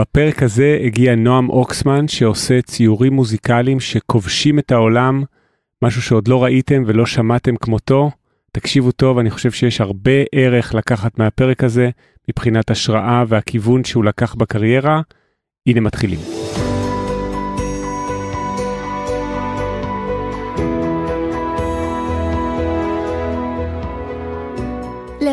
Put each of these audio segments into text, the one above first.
בפרק הזה הגיע נועם אוקסמן שעושה ציורים מוזיקליים שכובשים את העולם, משהו שעוד לא ראיתם ולא שמעתם כמותו. תקשיבו טוב, אני חושב שיש הרבה ערך לקחת מהפרק הזה מבחינת השראה והכיוון שהוא לקח בקריירה. הנה מתחילים.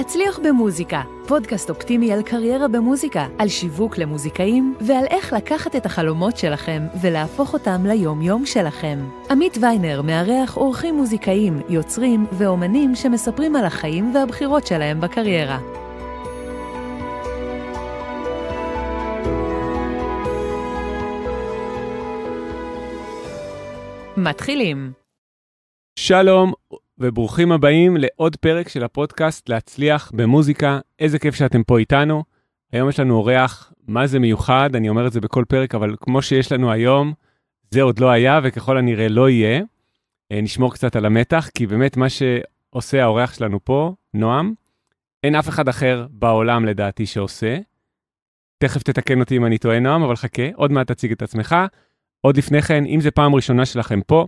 להצליח במוזיקה, פודקאסט אופטימי על קריירה במוזיקה, על שיווק למוזיקאים ועל איך לקחת את החלומות שלכם ולהפוך אותם ליום-יום שלכם. עמית ויינר מארח אורחים מוזיקאים, יוצרים ואומנים שמספרים על החיים והבחירות שלהם בקריירה. מתחילים. שלום, וברוכים הבאים לעוד פרק של הפודקאסט להצליח במוזיקה. איזה כיף שאתם פה איתנו. היום יש לנו אורח, מה זה מיוחד, אני אומר את זה בכל פרק, אבל כמו שיש לנו היום, זה עוד לא היה וככל הנראה לא יהיה. אה, נשמור קצת על המתח, כי באמת מה שעושה האורח שלנו פה, נועם, אין אף אחד אחר בעולם לדעתי שעושה. תכף תתקן אותי אם אני טועה, נועם, אבל חכה, עוד מעט תציג את עצמך. עוד לפני כן, אם זה פעם ראשונה שלכם פה,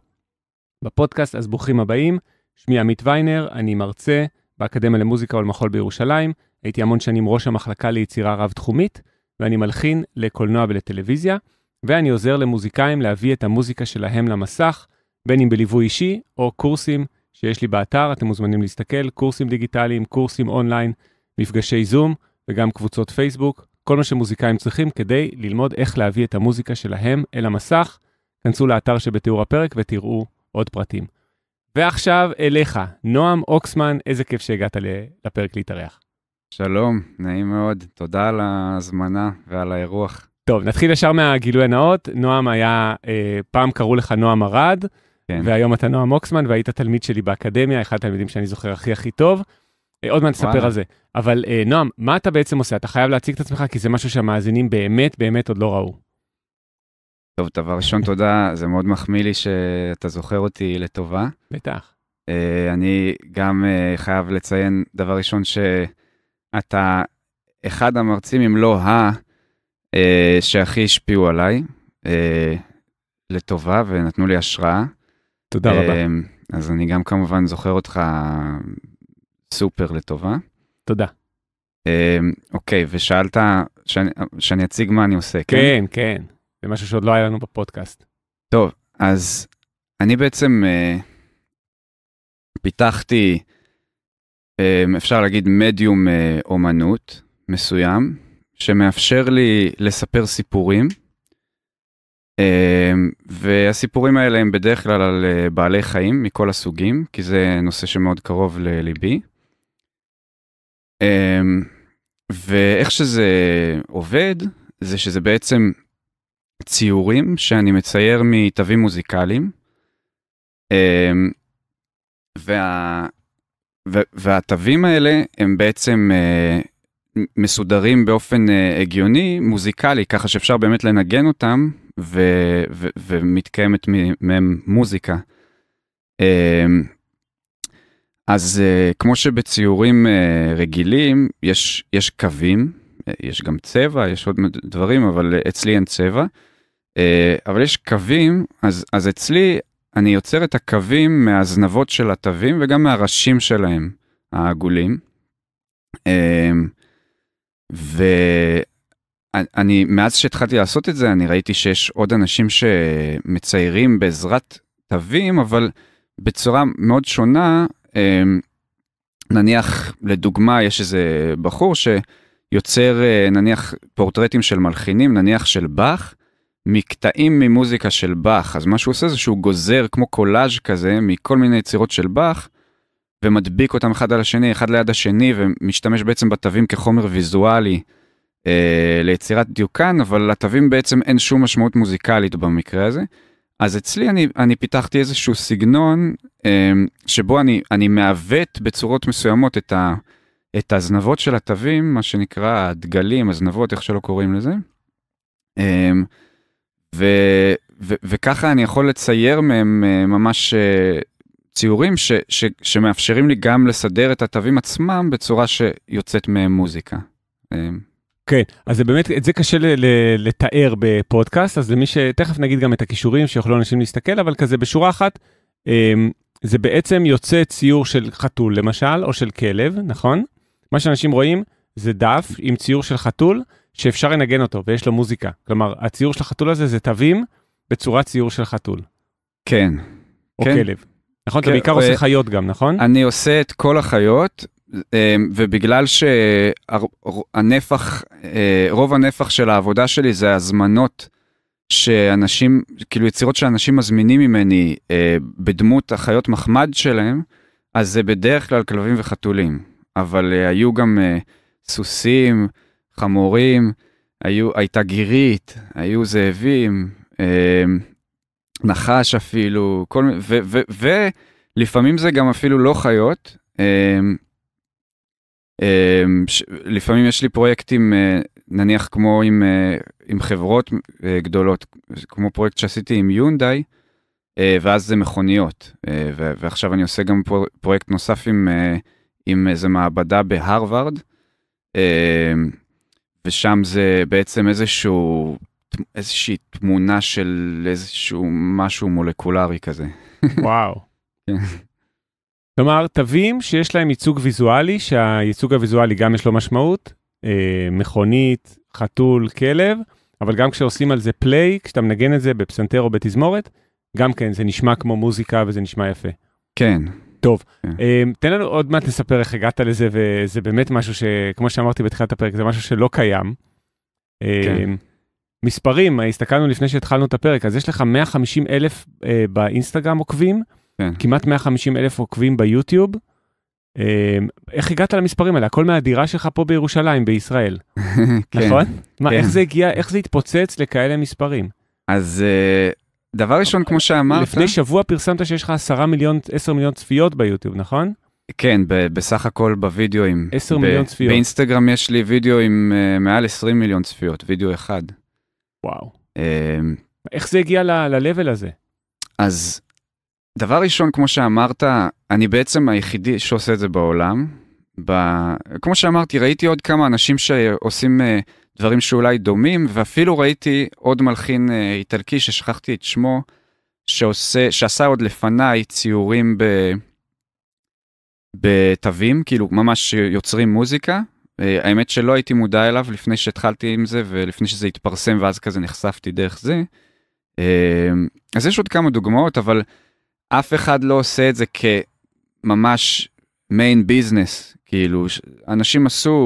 בפודקאסט, אז ברוכים הבאים. שמי עמית ויינר, אני מרצה באקדמיה למוזיקה ולמחול בירושלים, הייתי המון שנים ראש המחלקה ליצירה רב-תחומית, ואני מלחין לקולנוע ולטלוויזיה, ואני עוזר למוזיקאים להביא את המוזיקה שלהם למסך, בין אם בליווי אישי או קורסים שיש לי באתר, אתם מוזמנים להסתכל, קורסים דיגיטליים, קורסים אונליין, מפגשי זום וגם קבוצות פייסבוק, כל מה שמוזיקאים צריכים כדי ללמוד איך להביא את המוזיקה שלהם אל המסך. כנסו לאתר שבתיאור הפרק ותראו עוד פרטים. ועכשיו אליך, נועם אוקסמן, איזה כיף שהגעת לפרק להתארח. שלום, נעים מאוד, תודה על ההזמנה ועל האירוח. טוב, נתחיל ישר מהגילוי הנאות. נועם היה, אה, פעם קראו לך נועם ארד, כן. והיום אתה נועם אוקסמן, והיית תלמיד שלי באקדמיה, אחד התלמידים שאני זוכר הכי הכי טוב. אה, עוד מעט נספר על זה. אבל אה, נועם, מה אתה בעצם עושה? אתה חייב להציג את עצמך, כי זה משהו שהמאזינים באמת באמת עוד לא ראו. טוב, דבר ראשון, תודה, זה מאוד מחמיא לי שאתה זוכר אותי לטובה. בטח. Uh, אני גם uh, חייב לציין, דבר ראשון, שאתה אחד המרצים, אם לא ה, uh, שהכי השפיעו עליי, לטובה, ונתנו לי השראה. תודה רבה. אז אני גם כמובן זוכר אותך סופר לטובה. תודה. אוקיי, ושאלת שאני, שאני אציג מה אני עושה, כן? כן, כן. זה משהו שעוד לא היה לנו בפודקאסט. טוב, אז אני בעצם אה, פיתחתי, אה, אפשר להגיד, מדיום אה, אומנות מסוים, שמאפשר לי לספר סיפורים. Uh, והסיפורים האלה הם בדרך כלל על uh, בעלי חיים מכל הסוגים, כי זה נושא שמאוד קרוב לליבי. Uh, ואיך שזה עובד, זה שזה בעצם ציורים שאני מצייר מתווים מוזיקליים. אמ, וה, והתווים האלה הם בעצם אה, מסודרים באופן אה, הגיוני, מוזיקלי, ככה שאפשר באמת לנגן אותם ו, ו, ומתקיימת מהם מוזיקה. אמ, אז אה, כמו שבציורים רגילים יש, יש קווים יש גם צבע, יש עוד דברים, אבל אה, אצלי אין צבע. אה, אבל יש קווים, אז, אז אצלי אני יוצר את הקווים מהזנבות של התווים וגם מהראשים שלהם, העגולים. אה, ואני, מאז שהתחלתי לעשות את זה, אני ראיתי שיש עוד אנשים שמציירים בעזרת תווים, אבל בצורה מאוד שונה. נניח, לדוגמה, יש איזה בחור ש... יוצר אה, נניח פורטרטים של מלחינים, נניח של באך, מקטעים ממוזיקה של באך. אז מה שהוא עושה זה שהוא גוזר כמו קולאז' כזה מכל מיני יצירות של באך, ומדביק אותם אחד על השני, אחד ליד השני, ומשתמש בעצם בתווים כחומר ויזואלי אה, ליצירת דיוקן, אבל לתווים בעצם אין שום משמעות מוזיקלית במקרה הזה. אז אצלי אני, אני פיתחתי איזשהו סגנון אה, שבו אני, אני מעוות בצורות מסוימות את ה... את הזנבות של התווים, מה שנקרא הדגלים, הזנבות, איך שלא קוראים לזה. אמ, ו, ו, וככה אני יכול לצייר מהם אה, ממש אה, ציורים ש, ש, שמאפשרים לי גם לסדר את התווים עצמם בצורה שיוצאת מהם מוזיקה. אמ. כן, אז זה באמת, את זה קשה ל, ל, לתאר בפודקאסט, אז למי שתכף נגיד גם את הכישורים שיכולו אנשים להסתכל, אבל כזה בשורה אחת, אמ, זה בעצם יוצא ציור של חתול למשל, או של כלב, נכון? מה שאנשים רואים זה דף עם ציור של חתול שאפשר לנגן אותו ויש לו מוזיקה. כלומר, הציור של החתול הזה זה תווים בצורת ציור של חתול. כן. או כן. כלב. נכון? כן, אתה בעיקר ו... עושה חיות גם, נכון? אני עושה את כל החיות, אמ, ובגלל שהנפח, אה, רוב הנפח של העבודה שלי זה הזמנות שאנשים, כאילו יצירות שאנשים מזמינים ממני אה, בדמות החיות מחמד שלהם, אז זה בדרך כלל כלבים וחתולים. אבל אה, היו גם אה, סוסים, חמורים, היו, הייתה גירית, היו זאבים, אה, נחש אפילו, כל מיני, ולפעמים זה גם אפילו לא חיות. ש, לפעמים יש לי פרויקטים, נניח כמו עם, עם חברות גדולות, כמו פרויקט שעשיתי עם יונדאי, ואז זה מכוניות, ועכשיו אני עושה גם פרויקט נוסף עם עם איזה מעבדה בהרווארד, אמ, ושם זה בעצם איזשהו, איזושהי תמונה של איזשהו משהו מולקולרי כזה. וואו. כן. כלומר, תווים שיש להם ייצוג ויזואלי, שהייצוג הוויזואלי גם יש לו משמעות, אה, מכונית, חתול, כלב, אבל גם כשעושים על זה פליי, כשאתה מנגן את זה בפסנתר או בתזמורת, גם כן, זה נשמע כמו מוזיקה וזה נשמע יפה. כן, טוב, כן. אמ, תן לנו עוד מעט נספר איך הגעת לזה, וזה באמת משהו שכמו שאמרתי בתחילת הפרק, זה משהו שלא קיים. כן. אמ, מספרים, הסתכלנו לפני שהתחלנו את הפרק, אז יש לך 150 אלף אה, באינסטגרם עוקבים, כן. כמעט 150 אלף עוקבים ביוטיוב. אמ, איך הגעת למספרים האלה? הכל מהדירה שלך פה בירושלים, בישראל. נכון? מה, איך זה הגיע, איך זה התפוצץ לכאלה מספרים? אז אה, דבר ראשון, כמו שאמרת... לפני שבוע פרסמת שיש לך 10 מיליון, 10 מיליון צפיות ביוטיוב, נכון? כן, ב- בסך הכל בווידאוים. 10 ב- מיליון צפיות. באינסטגרם יש לי וידאו עם uh, מעל 20 מיליון צפיות, וידאו אחד. וואו. Uh, איך זה הגיע ל-level הזה? אז דבר ראשון, כמו שאמרת, אני בעצם היחידי שעושה את זה בעולם. ב... כמו שאמרתי, ראיתי עוד כמה אנשים שעושים... Uh, דברים שאולי דומים, ואפילו ראיתי עוד מלחין אה, איטלקי ששכחתי את שמו, שעושה, שעשה עוד לפניי ציורים ב, בתווים, כאילו ממש יוצרים מוזיקה. אה, האמת שלא הייתי מודע אליו לפני שהתחלתי עם זה ולפני שזה התפרסם ואז כזה נחשפתי דרך זה. אה, אז יש עוד כמה דוגמאות, אבל אף אחד לא עושה את זה כממש מיין ביזנס, כאילו, אנשים עשו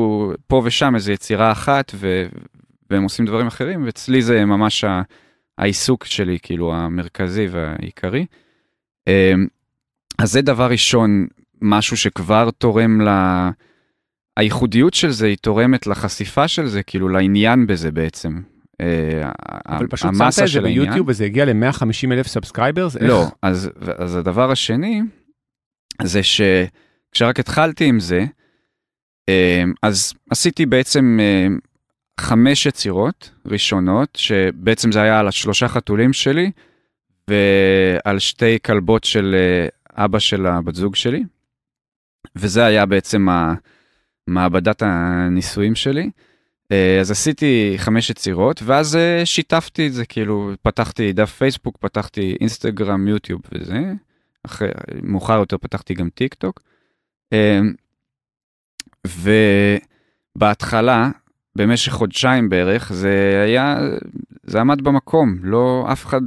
פה ושם איזה יצירה אחת ו, והם עושים דברים אחרים, ואצלי זה ממש ה, העיסוק שלי, כאילו, המרכזי והעיקרי. אמ, אז זה דבר ראשון, משהו שכבר תורם ל... הייחודיות של זה היא תורמת לחשיפה של זה, כאילו לעניין בזה בעצם. אה, אבל פשוט שמת את זה ביוטיוב וזה הגיע ל-150 אלף סאבסקרייברס? לא, אז, אז הדבר השני זה ש... כשרק התחלתי עם זה, אמ, אז עשיתי בעצם אמ, חמש יצירות ראשונות, שבעצם זה היה על שלושה חתולים שלי ועל שתי כלבות של אה, אבא של הבת זוג שלי, וזה היה בעצם מעבדת הניסויים שלי. אה, אז עשיתי חמש יצירות, ואז אה, שיתפתי את זה, כאילו, פתחתי דף פייסבוק, פתחתי אינסטגרם, יוטיוב וזה. אחרי, מאוחר יותר פתחתי גם טיק טוק. אמ, ובהתחלה, במשך חודשיים בערך, זה היה, זה עמד במקום, לא, אף אחד,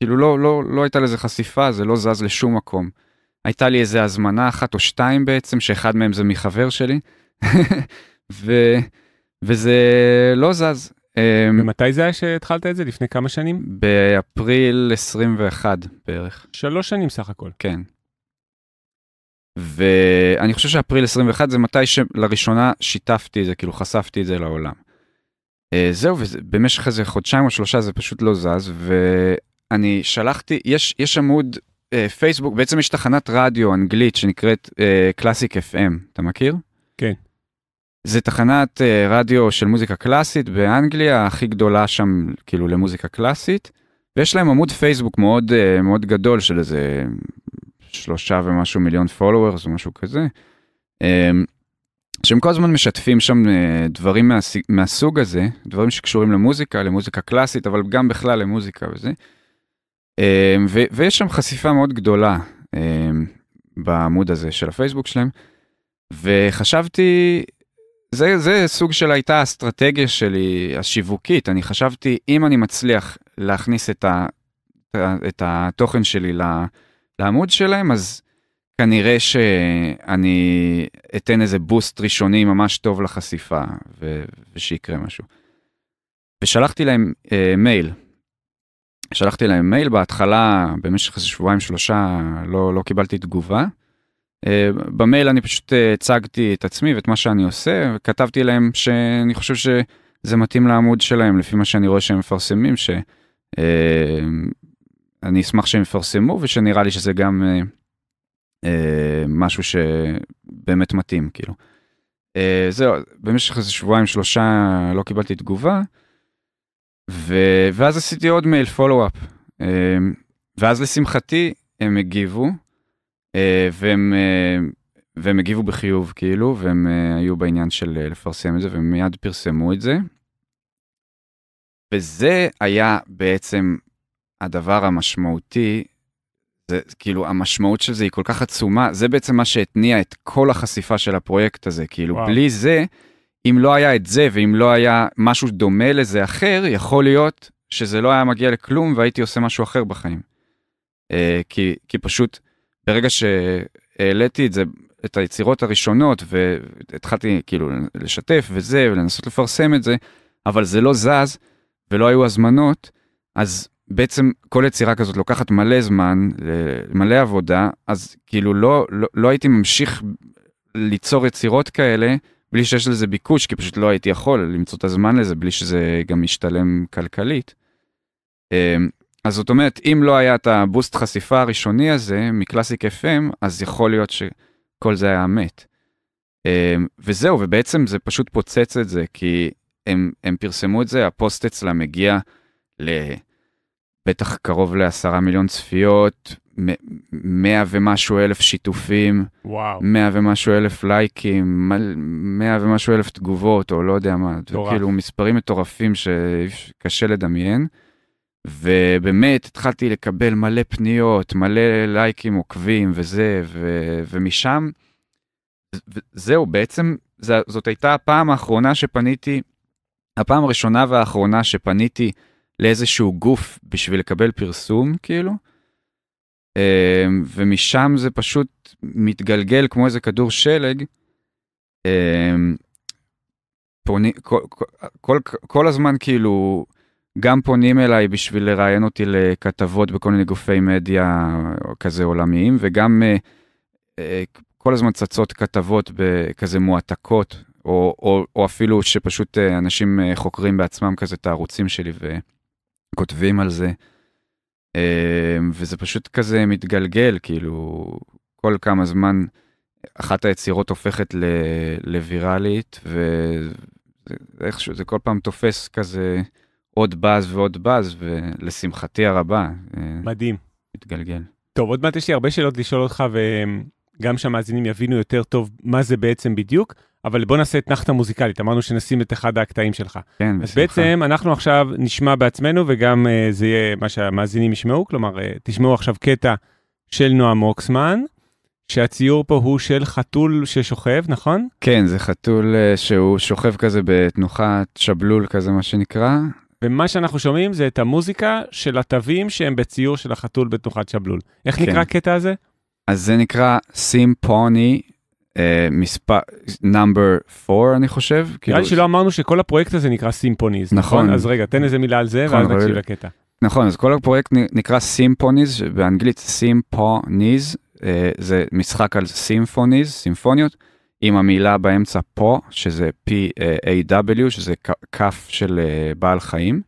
כאילו לא, לא, לא הייתה לזה חשיפה, זה לא זז לשום מקום. הייתה לי איזה הזמנה אחת או שתיים בעצם, שאחד מהם זה מחבר שלי, ו, וזה לא זז. אמ, ומתי זה היה שהתחלת את זה? לפני כמה שנים? באפריל 21 בערך. שלוש שנים סך הכל. כן. ואני חושב שאפריל 21 זה מתי שלראשונה שיתפתי את זה, כאילו חשפתי את זה לעולם. אה, זהו, ובמשך איזה חודשיים או שלושה זה פשוט לא זז, ואני שלחתי, יש, יש עמוד אה, פייסבוק, בעצם יש תחנת רדיו אנגלית שנקראת קלאסיק אה, Classic FM, אתה מכיר? כן. זה תחנת אה, רדיו של מוזיקה קלאסית באנגליה, הכי גדולה שם כאילו למוזיקה קלאסית, ויש להם עמוד פייסבוק מאוד, אה, מאוד גדול של איזה שלושה ומשהו מיליון פולוורס או משהו כזה. אמ, שהם כל הזמן משתפים שם אה, דברים מהסוג הזה, דברים שקשורים למוזיקה, למוזיקה קלאסית, אבל גם בכלל למוזיקה וזה. אמ, ויש שם חשיפה מאוד גדולה אמ, בעמוד הזה של הפייסבוק שלהם. וחשבתי, זה, זה סוג של הייתה האסטרטגיה שלי השיווקית, אני חשבתי אם אני מצליח להכניס את, ה, את התוכן שלי ל... לה... לעמוד שלהם, אז כנראה שאני אתן איזה בוסט ראשוני ממש טוב לחשיפה ו- ושיקרה משהו. ושלחתי להם אה, מייל. שלחתי להם מייל בהתחלה, במשך איזה שבועיים שלושה לא, לא קיבלתי תגובה. אה, במייל אני פשוט אה, הצגתי את עצמי ואת מה שאני עושה, וכתבתי להם שאני חושב שזה מתאים לעמוד שלהם, לפי מה שאני רואה שהם מפרסמים, ש... אה, אני אשמח שהם יפרסמו ושנראה לי שזה גם אה, אה, משהו שבאמת מתאים כאילו. אה, זהו במשך איזה שבועיים שלושה לא קיבלתי תגובה ו, ואז עשיתי עוד מייל פולו-אפ אה, ואז לשמחתי הם הגיבו אה, והם. אה, והם הגיבו בחיוב כאילו והם uh, היו בעניין של uh, לפרסם את זה ומיד פרסמו את זה. וזה היה בעצם הדבר המשמעותי, זה כאילו המשמעות של זה היא כל כך עצומה, זה בעצם מה שהתניע את כל החשיפה של הפרויקט הזה, כאילו וואו. בלי זה, אם לא היה את זה ואם לא היה משהו דומה לזה אחר, יכול להיות שזה לא היה מגיע לכלום והייתי עושה משהו אחר בחיים. Uh, כי, כי פשוט ברגע שהעליתי את זה, את היצירות הראשונות והתחלתי כאילו לשתף וזה ולנסות לפרסם את זה, אבל זה לא זז ולא היו הזמנות, אז בעצם כל יצירה כזאת לוקחת מלא זמן, מלא עבודה, אז כאילו לא, לא, לא הייתי ממשיך ליצור יצירות כאלה בלי שיש לזה ביקוש, כי פשוט לא הייתי יכול למצוא את הזמן לזה בלי שזה גם ישתלם כלכלית. אמ, אז זאת אומרת, אם לא היה את הבוסט חשיפה הראשוני הזה מקלאסיק FM, אז יכול להיות שכל זה היה מת. אמ, וזהו, ובעצם זה פשוט פוצץ את זה, כי הם, הם פרסמו את זה, הפוסט אצלם הגיע ל... בטח קרוב לעשרה מיליון צפיות, מאה ומשהו אלף שיתופים, מאה ומשהו אלף לייקים, מאה ומשהו אלף תגובות, או לא יודע מה, מטורף. כאילו מספרים מטורפים שקשה לדמיין. ובאמת התחלתי לקבל מלא פניות, מלא לייקים עוקבים וזה, ו, ומשם, זהו, בעצם זאת הייתה הפעם האחרונה שפניתי, הפעם הראשונה והאחרונה שפניתי לאיזשהו גוף בשביל לקבל פרסום, כאילו. אמ, ומשם זה פשוט מתגלגל כמו איזה כדור שלג. אמ, פוני, כל, כל, כל הזמן כאילו גם פונים אליי בשביל לראיין אותי לכתבות בכל מיני גופי מדיה כזה עולמיים וגם אה, אה, כל הזמן צצות כתבות כזה מועתקות או, או, או אפילו שפשוט אה, אנשים חוקרים בעצמם כזה את הערוצים שלי כותבים על זה. אמ, וזה פשוט כזה מתגלגל, כאילו, כל כמה זמן אחת היצירות הופכת ל, לוויראלית, איכשהו זה כל פעם תופס כזה עוד באז ועוד באז, ולשמחתי הרבה. אה, מדהים. מתגלגל. טוב, עוד מעט יש לי הרבה שאלות לשאול אותך, וגם שהמאזינים יבינו יותר טוב מה זה בעצם בדיוק. אבל בוא נעשה אתנחתא מוזיקלית, אמרנו שנשים את אחד הקטעים שלך. כן, בשמחה. אז בעצם אנחנו עכשיו נשמע בעצמנו, וגם uh, זה יהיה מה שהמאזינים ישמעו, כלומר, uh, תשמעו עכשיו קטע של נועם מוקסמן, שהציור פה הוא של חתול ששוכב, נכון? כן, זה חתול uh, שהוא שוכב כזה בתנוחת שבלול כזה, מה שנקרא. ומה שאנחנו שומעים זה את המוזיקה של התווים שהם בציור של החתול בתנוחת שבלול. איך כן. נקרא הקטע הזה? אז זה נקרא סימפוני אה, מספר נאמבר 4 אני חושב. נראה לי כאילו- שלא אמרנו שכל הפרויקט הזה נקרא סימפוניז נכון נכון. אז רגע תן איזה מילה על זה נכון, ואז נקשיב לקטע. נכון אז כל הפרויקט נקרא סימפוניז באנגלית סימפוניז אה, זה משחק על סימפוניז סימפוניות עם המילה באמצע פה שזה p אה, a w שזה כף של אה, בעל חיים.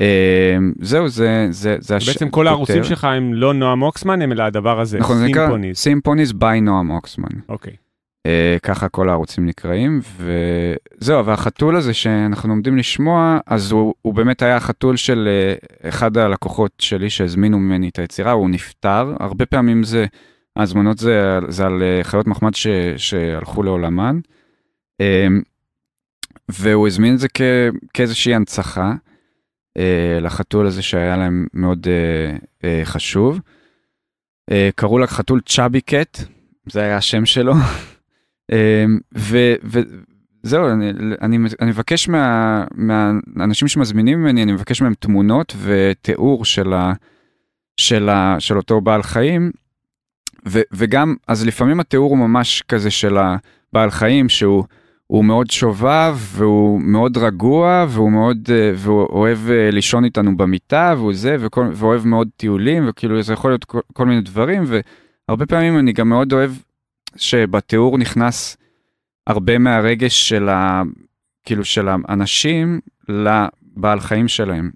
אה, זהו, זה, זה, זה הש... בעצם כל הערוצים שלך הם לא נועם אוקסמן, הם אלא הדבר הזה, נכון, סימפוניז. סימפוניז ביי נועם אוקסמן. אוקיי. Uh, ככה כל הערוצים נקראים, וזהו, והחתול הזה שאנחנו עומדים לשמוע, אז הוא, הוא באמת היה החתול של uh, אחד הלקוחות שלי שהזמינו ממני את היצירה, הוא נפטר, הרבה פעמים זה, ההזמנות זה, זה על חיות מחמד ש, שהלכו לעולמן, uh, והוא הזמין את זה כ, כאיזושהי הנצחה. אה, לחתול הזה שהיה להם מאוד אה, אה, חשוב. אה, קראו לה חתול צ'אבי קט, זה היה השם שלו. אמ, ו, וזהו, אני, אני, אני מבקש מה, מהאנשים שמזמינים ממני, אני מבקש מהם תמונות ותיאור של, ה, של, ה, של אותו בעל חיים. ו, וגם, אז לפעמים התיאור הוא ממש כזה של הבעל חיים, שהוא הוא מאוד שובב והוא מאוד רגוע והוא מאוד אה, והוא אוהב אה, לישון איתנו במיטה והוא זה וכל, ואוהב מאוד טיולים וכאילו זה יכול להיות כל, כל מיני דברים והרבה פעמים אני גם מאוד אוהב שבתיאור נכנס הרבה מהרגש של ה... כאילו של האנשים לבעל חיים שלהם.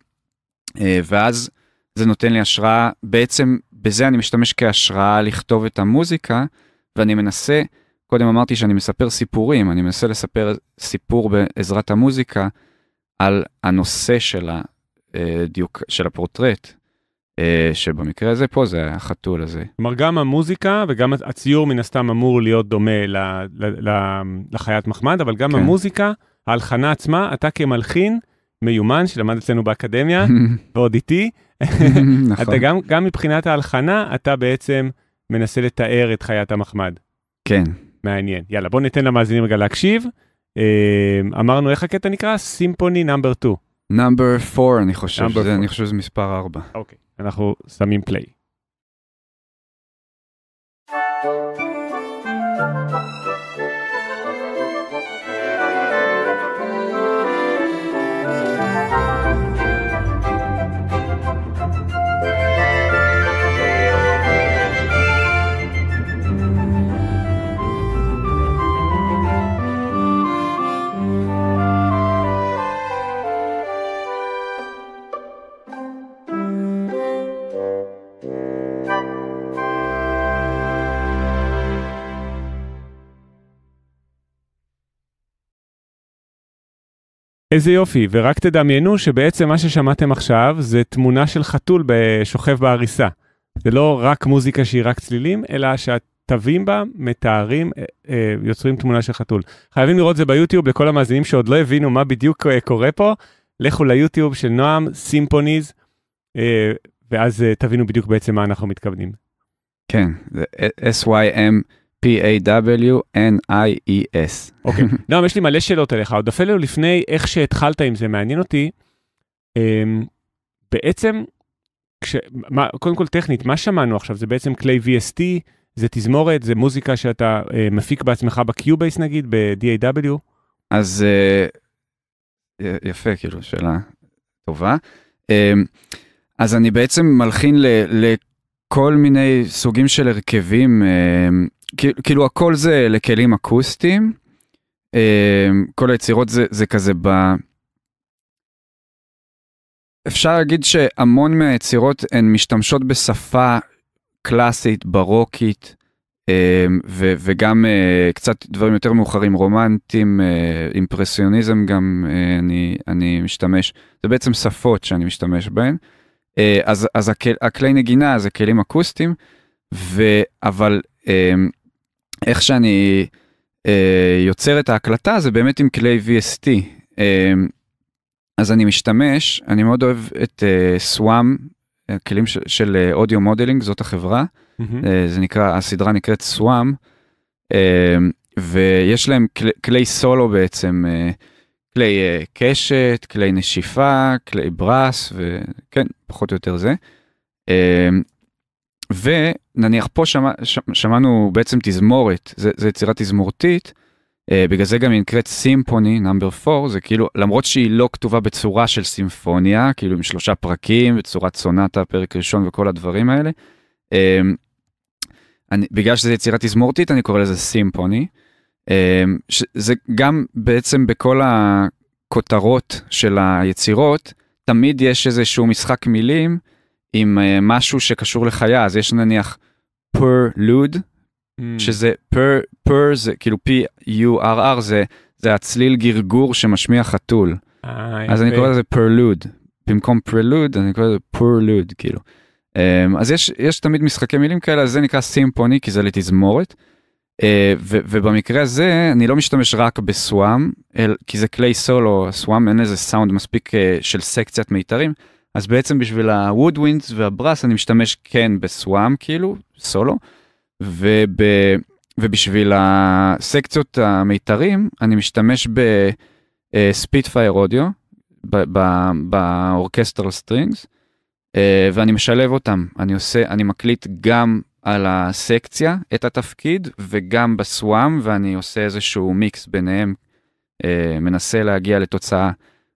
אה, ואז זה נותן לי השראה, בעצם בזה אני משתמש כהשראה לכתוב את המוזיקה ואני מנסה קודם אמרתי שאני מספר סיפורים, אני מנסה לספר סיפור בעזרת המוזיקה על הנושא של הדיוק, אה, של הפורטרט, אה, שבמקרה הזה פה זה החתול הזה. כלומר, גם המוזיקה וגם הציור מן הסתם אמור להיות דומה ל, ל, ל, לחיית מחמד, אבל גם כן. המוזיקה, ההלחנה עצמה, אתה כמלחין מיומן שלמד אצלנו באקדמיה, ועוד איתי, נכון. אתה גם, גם מבחינת ההלחנה, אתה בעצם מנסה לתאר את חיית המחמד. כן, מעניין. יאללה, בוא ניתן למאזינים רגע להקשיב. אמ, אמרנו, איך הקטע נקרא? סימפוני נאמבר 2. נאמבר 4, אני חושב. אני חושב שזה מספר 4. אוקיי, אנחנו שמים פליי. איזה יופי, ורק תדמיינו שבעצם מה ששמעתם עכשיו זה תמונה של חתול שוכב בעריסה. זה לא רק מוזיקה שהיא רק צלילים, אלא שהתווים בה מתארים, אה, אה, יוצרים תמונה של חתול. חייבים לראות זה ביוטיוב לכל המאזינים שעוד לא הבינו מה בדיוק אה, קורה פה, לכו ליוטיוב של נועם, סימפוניז, אה, ואז אה, תבינו בדיוק בעצם מה אנחנו מתכוונים. כן, זה אה, s y SYM. P-A-W-N-I-E-S. אוקיי. נועם, יש לי מלא שאלות אליך, עוד אפילו לפני איך שהתחלת עם זה, מעניין אותי. אמ, בעצם, כש, מה, קודם כל טכנית, מה שמענו עכשיו? זה בעצם כלי VST, זה תזמורת, זה מוזיקה שאתה אה, מפיק בעצמך בקיובייס נגיד, ב-DAW? אז אה, יפה, כאילו, שאלה טובה. אה, אז אני בעצם מלחין לכל מיני סוגים של הרכבים, אה, כאילו הכל זה לכלים אקוסטיים, אמ, כל היצירות זה, זה כזה ב... אפשר להגיד שהמון מהיצירות הן משתמשות בשפה קלאסית, ברוקית, אמ, ו- וגם אה, קצת דברים יותר מאוחרים, רומנטיים, אה, אימפרסיוניזם גם אה, אני, אני משתמש, זה בעצם שפות שאני משתמש בהן. אז, אז הכל, הכלי נגינה זה כלים אקוסטיים, ו- אבל אמ, איך שאני אה, יוצר את ההקלטה זה באמת עם כלי VST. אה, אז אני משתמש, אני מאוד אוהב את אה, סוואם, כלים ש, של אודיו אה, מודלינג, זאת החברה, mm-hmm. אה, זה נקרא, הסדרה נקראת סוואם, אה, ויש להם כל, כלי סולו בעצם. אה, כלי אה, קשת, כלי נשיפה, כלי ברס, וכן, פחות או יותר זה. Uh, ונניח פה שמע, שמענו בעצם תזמורת, זה יצירה תזמורתית, אה, בגלל זה גם היא נקראת סימפוני נאמבר 4, זה כאילו, למרות שהיא לא כתובה בצורה של סימפוניה, כאילו עם שלושה פרקים, בצורת סונטה, פרק ראשון וכל הדברים האלה, אה, אני, בגלל שזה יצירה תזמורתית, אני קורא לזה סימפוני. אה, אמ, זה גם בעצם בכל הכותרות של היצירות, תמיד יש איזשהו משחק מילים. עם אה, משהו שקשור לחיה, אז יש נניח פר לוד mm. שזה פר פר זה כאילו פי יו אר אר זה, זה הצליל גרגור שמשמיע חתול. איי, אה, אז איי. אני קורא לזה פר לוד במקום פר לוד אני קורא לזה פר לוד כאילו. אמ, אז יש, יש תמיד משחקי מילים כאלה, זה נקרא סימפוני כי זה לתזמורת. אה, ו, ובמקרה הזה אני לא משתמש רק בסוואם, כי זה כלי סולו, סוואם אין איזה סאונד מספיק של סקציית מיתרים, אז בעצם בשביל הוודווינס והברס אני משתמש כן בסוואם כאילו סולו וב, ובשביל הסקציות המיתרים אני משתמש בספיטפייר אודיו אה, באורקסטרל סטרינגס אה, ואני משלב אותם אני עושה אני מקליט גם על הסקציה את התפקיד וגם בסוואם ואני עושה איזשהו מיקס ביניהם אה, מנסה להגיע לתוצאה.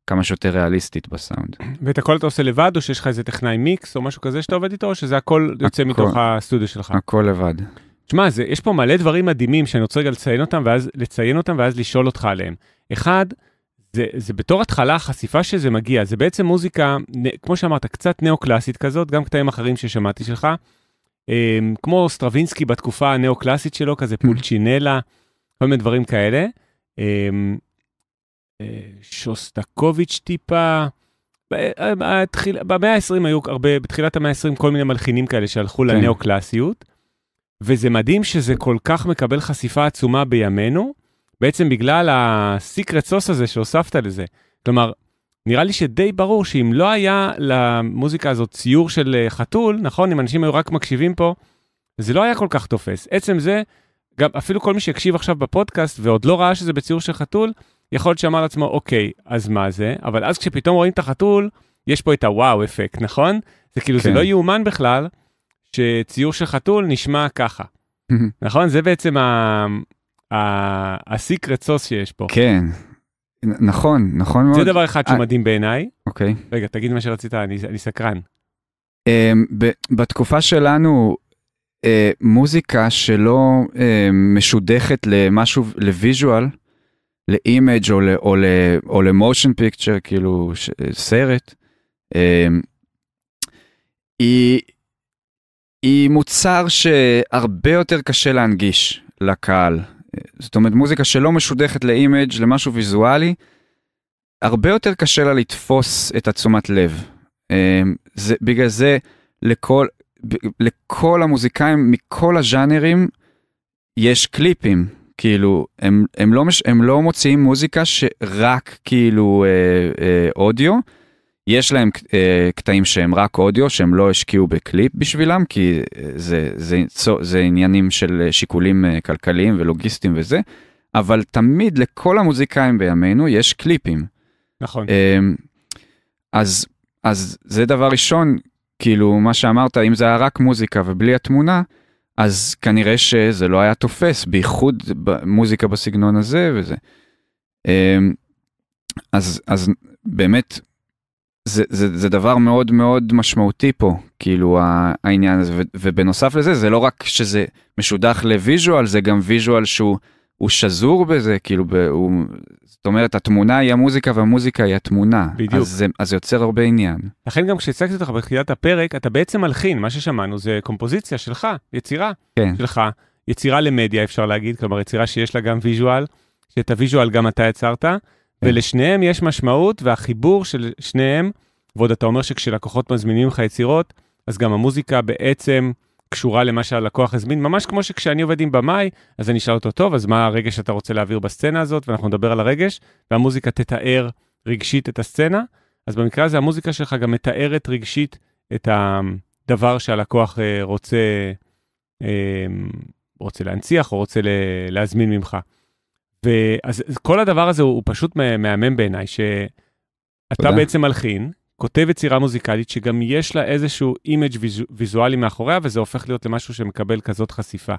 כמה שיותר ריאליסטית בסאונד. ואת הכל אתה עושה לבד, או שיש לך איזה טכנאי מיקס, או משהו כזה שאתה עובד איתו, או שזה הכל יוצא הכל, מתוך הסטודיו שלך? הכל לבד. תשמע, יש פה מלא דברים מדהימים שאני רוצה רגע לציין אותם, ואז לציין אותם, ואז לשאול אותך עליהם. אחד, זה, זה בתור התחלה החשיפה שזה מגיע, זה בעצם מוזיקה, כמו שאמרת, קצת נאו-קלאסית כזאת, גם קטעים אחרים ששמעתי שלך, אמ, כמו סטרווינסקי בתקופה הנאו-קלאסית שלו, כזה mm-hmm. פולצ'ינלה, כל מיני דברים כאלה. אמ, אה, שוסטקוביץ' טיפה. אה, במאה ה-20 היו הרבה, בתחילת המאה ה-20 כל מיני מלחינים כאלה שהלכו כן. לנאו-קלאסיות, וזה מדהים שזה כל כך מקבל חשיפה עצומה בימינו, בעצם בגלל ה-secret sauce הזה שהוספת לזה. כלומר, נראה לי שדי ברור שאם לא היה למוזיקה הזאת ציור של אה, חתול, נכון, אם אנשים היו רק מקשיבים פה, זה לא היה כל כך תופס. עצם זה, גם אפילו כל מי שהקשיב עכשיו בפודקאסט ועוד לא ראה שזה בציור של חתול, יכול להיות שאמר לעצמו, אוקיי, אז מה זה? אבל אז כשפתאום רואים את החתול, יש פה את הוואו אפקט, נכון? זה כאילו, כן. זה לא יאומן בכלל שציור של חתול נשמע ככה. נכון? זה בעצם ה-secret ה- הסיקרט סוס שיש פה. כן. נכון, נכון זה מאוד. זה דבר אחד I... אה, שמדהים בעיניי. אוקיי. רגע, תגיד מה שרצית, אני, אני סקרן. Um, בתקופה שלנו, uh, מוזיקה שלא uh, משודכת למשהו, לוויז'ואל, לאימג' או, או, או למושן פיקצ'ר, כאילו ש, סרט, אמ, היא, היא מוצר שהרבה יותר קשה להנגיש לקהל. זאת אומרת, מוזיקה שלא משודכת לאימג' למשהו ויזואלי, הרבה יותר קשה לה לתפוס את התשומת לב. אמ, זה, בגלל זה לכל, לכל המוזיקאים מכל הז'אנרים יש קליפים. כאילו, הם, הם, לא, מש, הם לא מוציאים מוזיקה שרק כאילו אה, אה, אודיו. יש להם אה, קטעים שהם רק אודיו, שהם לא השקיעו בקליפ בשבילם, כי אה, זה, זה, זה, זה עניינים של אה, שיקולים אה, כלכליים ולוגיסטיים וזה, אבל תמיד לכל המוזיקאים בימינו יש קליפים. נכון. אה, אז, אז זה דבר ראשון, כאילו, מה שאמרת, אם זה היה רק מוזיקה ובלי התמונה, אז כנראה שזה לא היה תופס, בייחוד מוזיקה בסגנון הזה וזה. אמ, אז, אז באמת, זה, זה, זה דבר מאוד מאוד משמעותי פה, כאילו העניין הזה, ובנוסף לזה, זה לא רק שזה משודך לוויז'ואל, זה גם ויז'ואל שהוא... הוא שזור בזה, כאילו, ב, הוא, זאת אומרת, התמונה היא המוזיקה והמוזיקה היא התמונה. בדיוק. אז זה, אז זה יוצר הרבה עניין. לכן גם כשהצגתי אותך בתחילת הפרק, אתה בעצם מלחין, מה ששמענו זה קומפוזיציה שלך, יצירה כן. שלך, יצירה למדיה אפשר להגיד, כלומר יצירה שיש לה גם ויז'ואל, שאת הוויז'ואל גם אתה יצרת, כן. ולשניהם יש משמעות, והחיבור של שניהם, ועוד אתה אומר שכשלקוחות מזמינים לך יצירות, אז גם המוזיקה בעצם... קשורה למה שהלקוח הזמין, ממש כמו שכשאני עובד עם במאי, אז אני אשאל אותו, טוב, אז מה הרגש שאתה רוצה להעביר בסצנה הזאת, ואנחנו נדבר על הרגש, והמוזיקה תתאר רגשית את הסצנה, אז במקרה הזה המוזיקה שלך גם מתארת רגשית את הדבר שהלקוח אה, רוצה, אמ, רוצה להנציח או רוצה להזמין ממך. ואז כל הדבר הזה הוא, הוא פשוט מהמם בעיניי, שאתה בעצם מלחין, כותב יצירה מוזיקלית שגם יש לה איזשהו אימג' ויזואלי מאחוריה, וזה הופך להיות למשהו שמקבל כזאת חשיפה.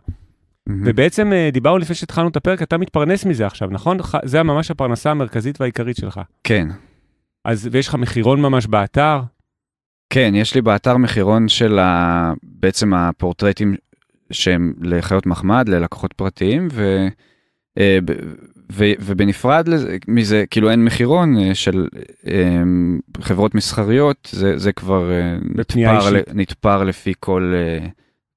ובעצם אה, דיברנו לפני שהתחלנו את הפרק, אתה מתפרנס מזה עכשיו, נכון? זה ממש הפרנסה המרכזית והעיקרית שלך. כן. אז, ויש לך מחירון ממש באתר? כן, יש לי באתר מחירון של ה... בעצם הפורטרטים שהם לחיות מחמד, ללקוחות פרטיים, ו... אה, ו, ובנפרד לזה, מזה, כאילו אין מחירון אה, של אה, חברות מסחריות, זה, זה כבר אה, נתפר, ל, נתפר לפי כל, אה,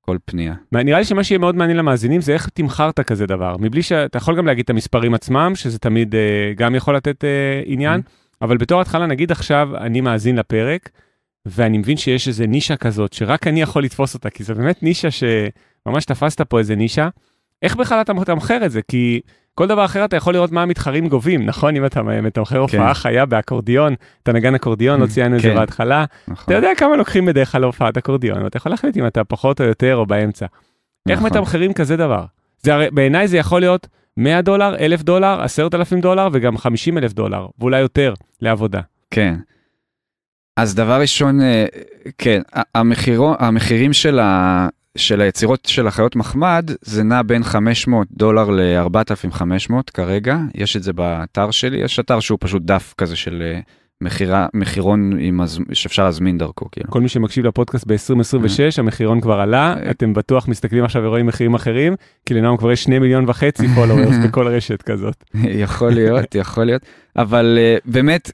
כל פנייה. נראה לי שמה שיהיה מאוד מעניין למאזינים זה איך תמכרת כזה דבר, מבלי שאתה יכול גם להגיד את המספרים עצמם, שזה תמיד אה, גם יכול לתת אה, עניין, mm-hmm. אבל בתור התחלה נגיד עכשיו אני מאזין לפרק, ואני מבין שיש איזה נישה כזאת שרק אני יכול לתפוס אותה, כי זה באמת נישה שממש תפסת פה איזה נישה. איך בכלל אתה מתמחר את זה? כי... כל דבר אחר אתה יכול לראות מה המתחרים גובים, נכון? אם אתה מתמחר כן. הופעה חיה באקורדיון, אתה נגן אקורדיון, לא ציינו את זה כן. בהתחלה, נכון. אתה יודע כמה לוקחים בדרך כלל הופעת אקורדיון, ואתה יכול להחליט אם אתה פחות או יותר או באמצע. נכון. איך מתמחרים כזה דבר? זה הרי, בעיניי זה יכול להיות 100 דולר, 1,000 דולר, 10,000 דולר וגם 50 אלף דולר, ואולי יותר, לעבודה. כן. אז דבר ראשון, אה, כן, המחירו, המחירים של, ה, של היצירות של החיות מחמד זה נע בין 500 דולר ל-4,500 כרגע, יש את זה באתר שלי, יש אתר שהוא פשוט דף כזה של אה, מחירה, מחירון עם הז... שאפשר להזמין דרכו. כאילו. כל מי שמקשיב לפודקאסט ב-2026, mm-hmm. המחירון כבר עלה, אה, אה. אתם בטוח מסתכלים עכשיו ורואים מחירים אחרים, כי לנועם כבר יש 2 מיליון וחצי פולוורס בכל רשת כזאת. יכול להיות, יכול להיות, אבל uh, באמת,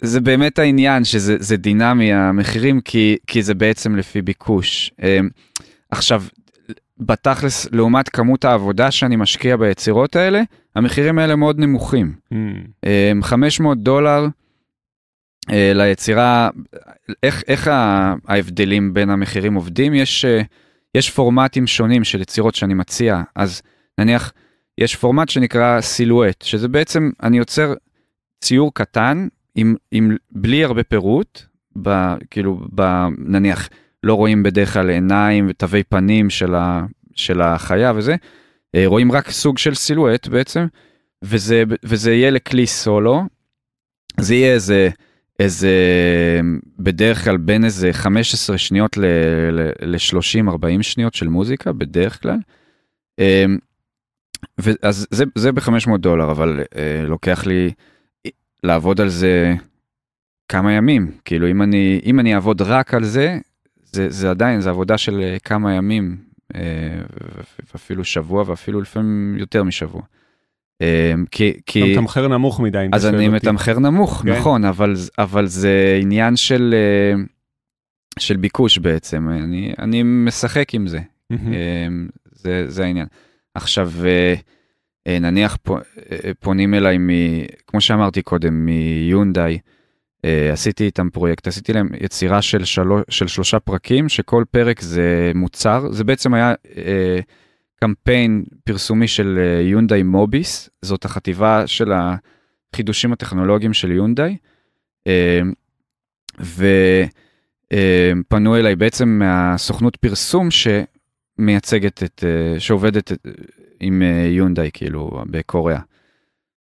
זה באמת העניין שזה דינמי המחירים, כי, כי זה בעצם לפי ביקוש. Um, עכשיו, בתכלס, לעומת כמות העבודה שאני משקיע ביצירות האלה, המחירים האלה מאוד נמוכים. Mm. 500 אמ, דולר אה, ליצירה, איך, איך ההבדלים בין המחירים עובדים? יש, אה, יש פורמטים שונים של יצירות שאני מציע, אז נניח, יש פורמט שנקרא סילואט, שזה בעצם, אני יוצר ציור קטן, עם, עם, בלי הרבה פירוט, ב, כאילו, ב, נניח, לא רואים בדרך כלל עיניים ותווי פנים של, ה, של החיה וזה, אה, רואים רק סוג של סילואט בעצם, וזה, וזה יהיה לכלי סולו, זה יהיה איזה, איזה, בדרך כלל בין איזה 15 שניות ל-30-40 שניות של מוזיקה, בדרך כלל. אה, אז זה, זה ב-500 דולר, אבל אה, לוקח לי אה, לעבוד על זה כמה ימים. כאילו, אם אני, אם אני אעבוד רק על זה, זה, זה עדיין, זה עבודה של אה, כמה ימים, אה, אפילו שבוע ואפילו לפעמים יותר משבוע. אמ, כי... כי... אתה מתמחר נמוך מדי. אז אני מתמחר נמוך, כן. נכון, אבל, אבל זה עניין של, אה, של ביקוש בעצם, אני, אני משחק עם זה, mm-hmm. זה, זה העניין. עכשיו, נניח פונים אליי, מ, כמו שאמרתי קודם, מיונדאי, אה, עשיתי איתם פרויקט, עשיתי להם יצירה של, שלו, של שלושה פרקים, שכל פרק זה מוצר, זה בעצם היה uh, קמפיין פרסומי של אה, יונדאי מוביס, זאת החטיבה של החידושים הטכנולוגיים של יונדאי. uh, ופנו uh, אליי בעצם מהסוכנות פרסום שמייצגת את, uh, שעובדת את, עם אה, יונדאי, כאילו, בקוריאה.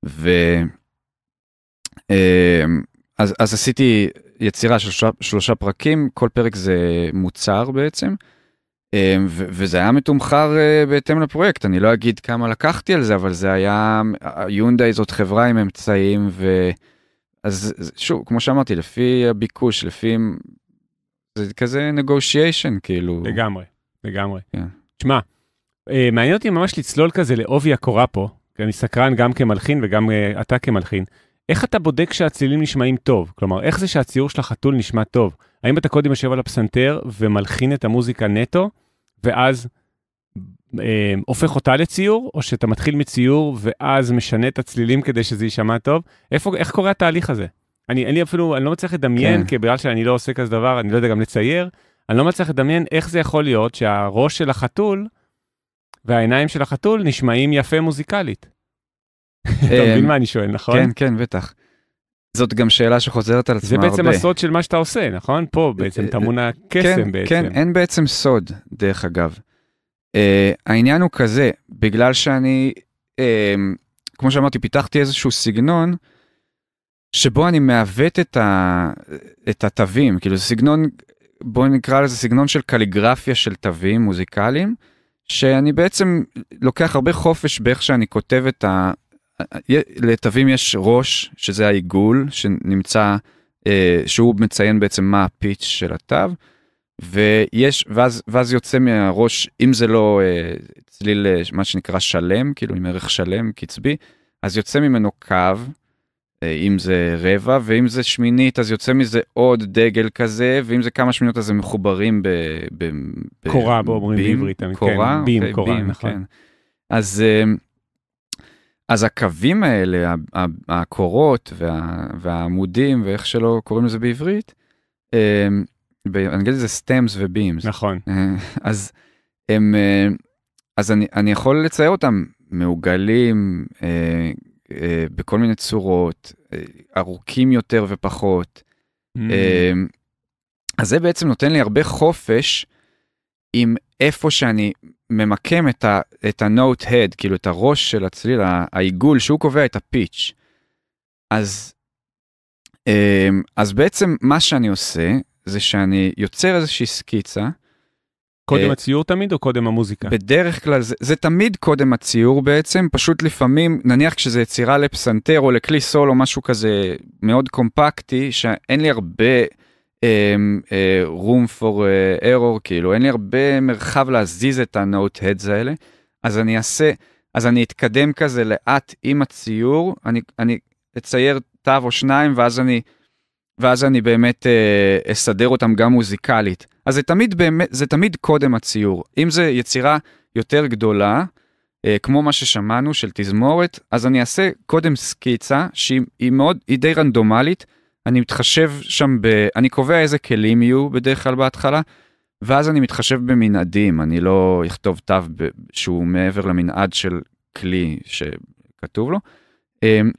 ו... Uh, אז, אז עשיתי יצירה של שלושה, שלושה פרקים, כל פרק זה מוצר בעצם, אמ, ו- וזה היה מתומחר אה, בהתאם לפרויקט, אני לא אגיד כמה לקחתי על זה, אבל זה היה, יונדאי זאת חברה עם אמצעים, ו... אז שוב, כמו שאמרתי, לפי הביקוש, לפי... זה כזה negotiation, כאילו. לגמרי, לגמרי. כן. תשמע, אה, מעניין אותי ממש לצלול כזה לעובי הקורה פה, כי אני סקרן גם כמלחין וגם אה, אתה כמלחין. איך אתה בודק שהצלילים נשמעים טוב? כלומר, איך זה שהציור של החתול נשמע טוב? האם אתה קודם יושב על הפסנתר ומלחין את המוזיקה נטו, ואז אה, הופך אותה לציור, או שאתה מתחיל מציור ואז משנה את הצלילים כדי שזה יישמע טוב? איפה, איך קורה התהליך הזה? אני, אני אפילו, אני לא מצליח לדמיין, כן. כי בגלל שאני לא עושה כזה דבר, אני לא יודע גם לצייר, אני לא מצליח לדמיין איך זה יכול להיות שהראש של החתול והעיניים של החתול נשמעים יפה מוזיקלית. אתה אמ, מבין מה אני שואל, נכון? כן, כן, בטח. זאת גם שאלה שחוזרת על עצמה הרבה. זה בעצם הסוד של מה שאתה עושה, נכון? פה אה, בעצם אה, טמון אה, הקסם כן, בעצם. כן, אין בעצם סוד, דרך אגב. Uh, העניין הוא כזה, בגלל שאני, uh, כמו שאמרתי, פיתחתי איזשהו סגנון שבו אני מעוות את, ה, את התווים, כאילו זה סגנון, בואו נקרא לזה סגנון של קליגרפיה של תווים מוזיקליים, שאני בעצם לוקח הרבה חופש באיך שאני כותב את ה... לתווים יש ראש, שזה העיגול, שנמצא, אה, שהוא מציין בעצם מה הפיץ' של התו, ויש, ואז, ואז יוצא מהראש, אם זה לא אה, צליל, אה, מה שנקרא שלם, כאילו עם ערך שלם, קצבי, אז יוצא ממנו קו, אה, אם זה רבע, ואם זה שמינית, אז יוצא מזה עוד דגל כזה, ואם זה כמה שמינות אז הם מחוברים ב... ב, ב קורה, ב, אומרים בעברית, כן, קורה, כן, בים, okay, אוקיי, קורה, בים, נכון. כן. אז... אה, אז הקווים האלה, הקורות וה, והעמודים ואיך שלא קוראים לזה בעברית, באנגלית זה stems ובימס. נכון. אה, אז הם, אה, אז אני, אני יכול לצייר אותם מעוגלים אה, בכל מיני צורות, ארוכים יותר ופחות. Mm. אז זה בעצם נותן לי הרבה חופש עם איפה שאני ממקם את, ה, את הנוט הד, כאילו את הראש של הצליל, העיגול שהוא קובע את הפיץ'. אז, אמ, אז בעצם מה שאני עושה זה שאני יוצר איזושהי סקיצה. קודם אה, הציור תמיד או קודם המוזיקה? בדרך כלל זה, זה תמיד קודם הציור בעצם, פשוט לפעמים, נניח כשזה יצירה לפסנתר או לכלי סול או משהו כזה מאוד קומפקטי, שאין לי הרבה... אמ, אה, room for אה, error, כאילו אין לי הרבה מרחב להזיז את ה-note heads האלה, אז אני אעשה, אז אני אתקדם כזה לאט עם הציור, אני, אני אצייר תו או שניים ואז אני, ואז אני באמת אה, אסדר אותם גם מוזיקלית. אז זה תמיד באמת, זה תמיד קודם הציור. אם זה יצירה יותר גדולה, אה, כמו מה ששמענו של תזמורת, אז אני אעשה קודם סקיצה שהיא מאוד, היא די רנדומלית. אני מתחשב שם ב... אני קובע איזה כלים יהיו בדרך כלל בהתחלה, ואז אני מתחשב במנעדים, אני לא אכתוב תו ב... שהוא מעבר למנעד של כלי שכתוב לו. אמ,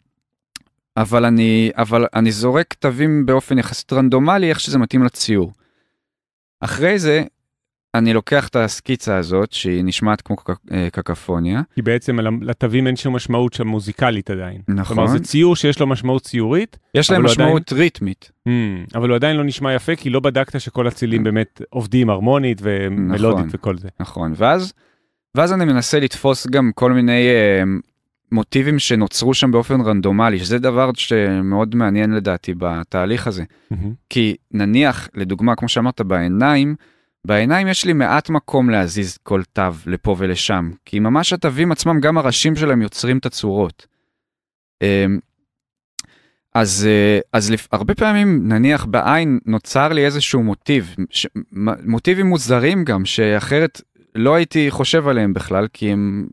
אבל אני, אבל אני זורק תווים באופן יחסית רנדומלי, איך שזה מתאים לציור. אחרי זה, אני לוקח את הסקיצה הזאת, שהיא נשמעת כמו אה, קקפוניה. כי בעצם לתווים אין שום משמעות שם מוזיקלית עדיין. נכון. כלומר, זה ציור שיש לו משמעות ציורית. יש להם משמעות עדיין... ריתמית. Mm, אבל הוא עדיין לא נשמע יפה, כי לא בדקת שכל הצלילים hmm. באמת עובדים הרמונית ומלודית נכון, וכל זה. נכון, ואז, ואז אני מנסה לתפוס גם כל מיני uh, מוטיבים שנוצרו שם באופן רנדומלי, שזה דבר שמאוד מעניין לדעתי בתהליך הזה. Mm-hmm. כי נניח, לדוגמה, כמו שאמרת, בעיניים, בעיניים יש לי מעט מקום להזיז כל תו לפה ולשם, כי ממש התווים עצמם, גם הראשים שלהם יוצרים את הצורות. אמ, אז, אה, אז לפ... הרבה פעמים, נניח בעין, נוצר לי איזשהו מוטיב, ש... מוטיבים מוזרים גם, שאחרת לא הייתי חושב עליהם בכלל, כי הם,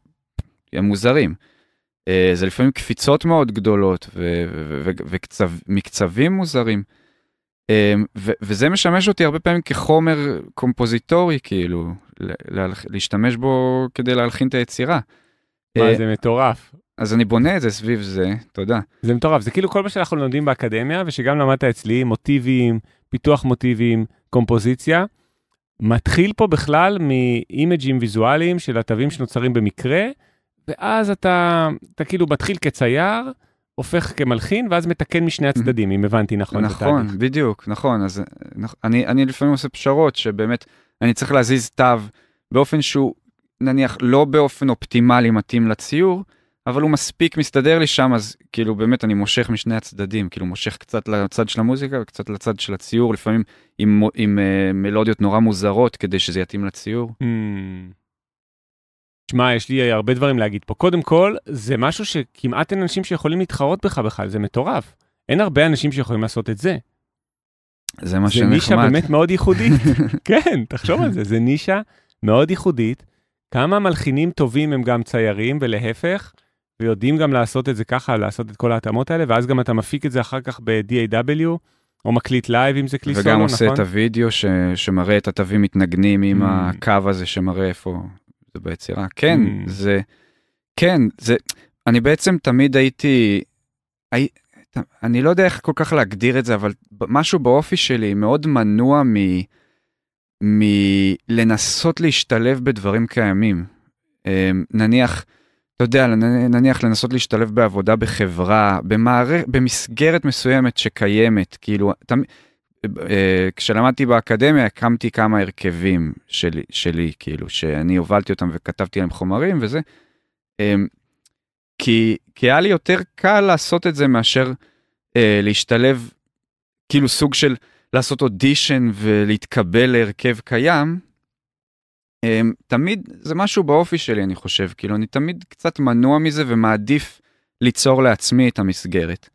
הם מוזרים. אה, זה לפעמים קפיצות מאוד גדולות ומקצבים ו... ו... ו... מוזרים. אמ, וזה משמש אותי הרבה פעמים כחומר קומפוזיטורי כאילו להשתמש בו כדי להלחין את היצירה. מה אה, זה מטורף. אז אני בונה את זה סביב זה, תודה. זה מטורף, זה כאילו כל מה שאנחנו לומדים באקדמיה, ושגם למדת אצלי, מוטיבים, פיתוח מוטיבים, קומפוזיציה, מתחיל פה בכלל מאימג'ים ויזואליים של התווים שנוצרים במקרה, ואז אתה, אתה כאילו מתחיל כצייר, הופך כמלחין ואז מתקן משני הצדדים אם הבנתי נכון. נכון בדיוק נכון אז אני אני לפעמים עושה פשרות שבאמת אני צריך להזיז תו באופן שהוא נניח לא באופן אופטימלי מתאים לציור אבל הוא מספיק מסתדר לי שם אז כאילו באמת אני מושך משני הצדדים כאילו מושך קצת לצד של המוזיקה וקצת לצד של הציור לפעמים עם, עם, עם אה, מלודיות נורא מוזרות כדי שזה יתאים לציור. Mm. שמע, יש לי הרבה דברים להגיד פה. קודם כל, זה משהו שכמעט אין אנשים שיכולים להתחרות בך בכלל, זה מטורף. אין הרבה אנשים שיכולים לעשות את זה. זה מה שנחמד. זה נישה באמת מאוד ייחודית. כן, תחשוב על זה, זה נישה מאוד ייחודית. כמה מלחינים טובים הם גם ציירים, ולהפך, ויודעים גם לעשות את זה ככה, לעשות את כל ההתאמות האלה, ואז גם אתה מפיק את זה אחר כך ב-DAW, או מקליט לייב אם זה כלי סולו, נכון? וגם עושה את נכון? הוידאו ש... שמראה את התווים מתנגנים עם mm. הקו הזה שמראה איפה זה ביצירה. כן, mm. זה, כן, זה, אני בעצם תמיד הייתי, הי, אני לא יודע איך כל כך להגדיר את זה, אבל משהו באופי שלי מאוד מנוע מ... מלנסות להשתלב בדברים קיימים. אמ, נניח, אתה יודע, נניח לנסות להשתלב בעבודה בחברה, במערכ... במסגרת מסוימת שקיימת, כאילו, אתה... אה, כשלמדתי באקדמיה הקמתי כמה הרכבים שלי, שלי, כאילו, שאני הובלתי אותם וכתבתי להם חומרים וזה. אה, כי, כי היה לי יותר קל לעשות את זה מאשר אה, להשתלב, כאילו סוג של לעשות אודישן ולהתקבל להרכב קיים. אה, תמיד, זה משהו באופי שלי, אני חושב, כאילו, אני תמיד קצת מנוע מזה ומעדיף ליצור לעצמי את המסגרת.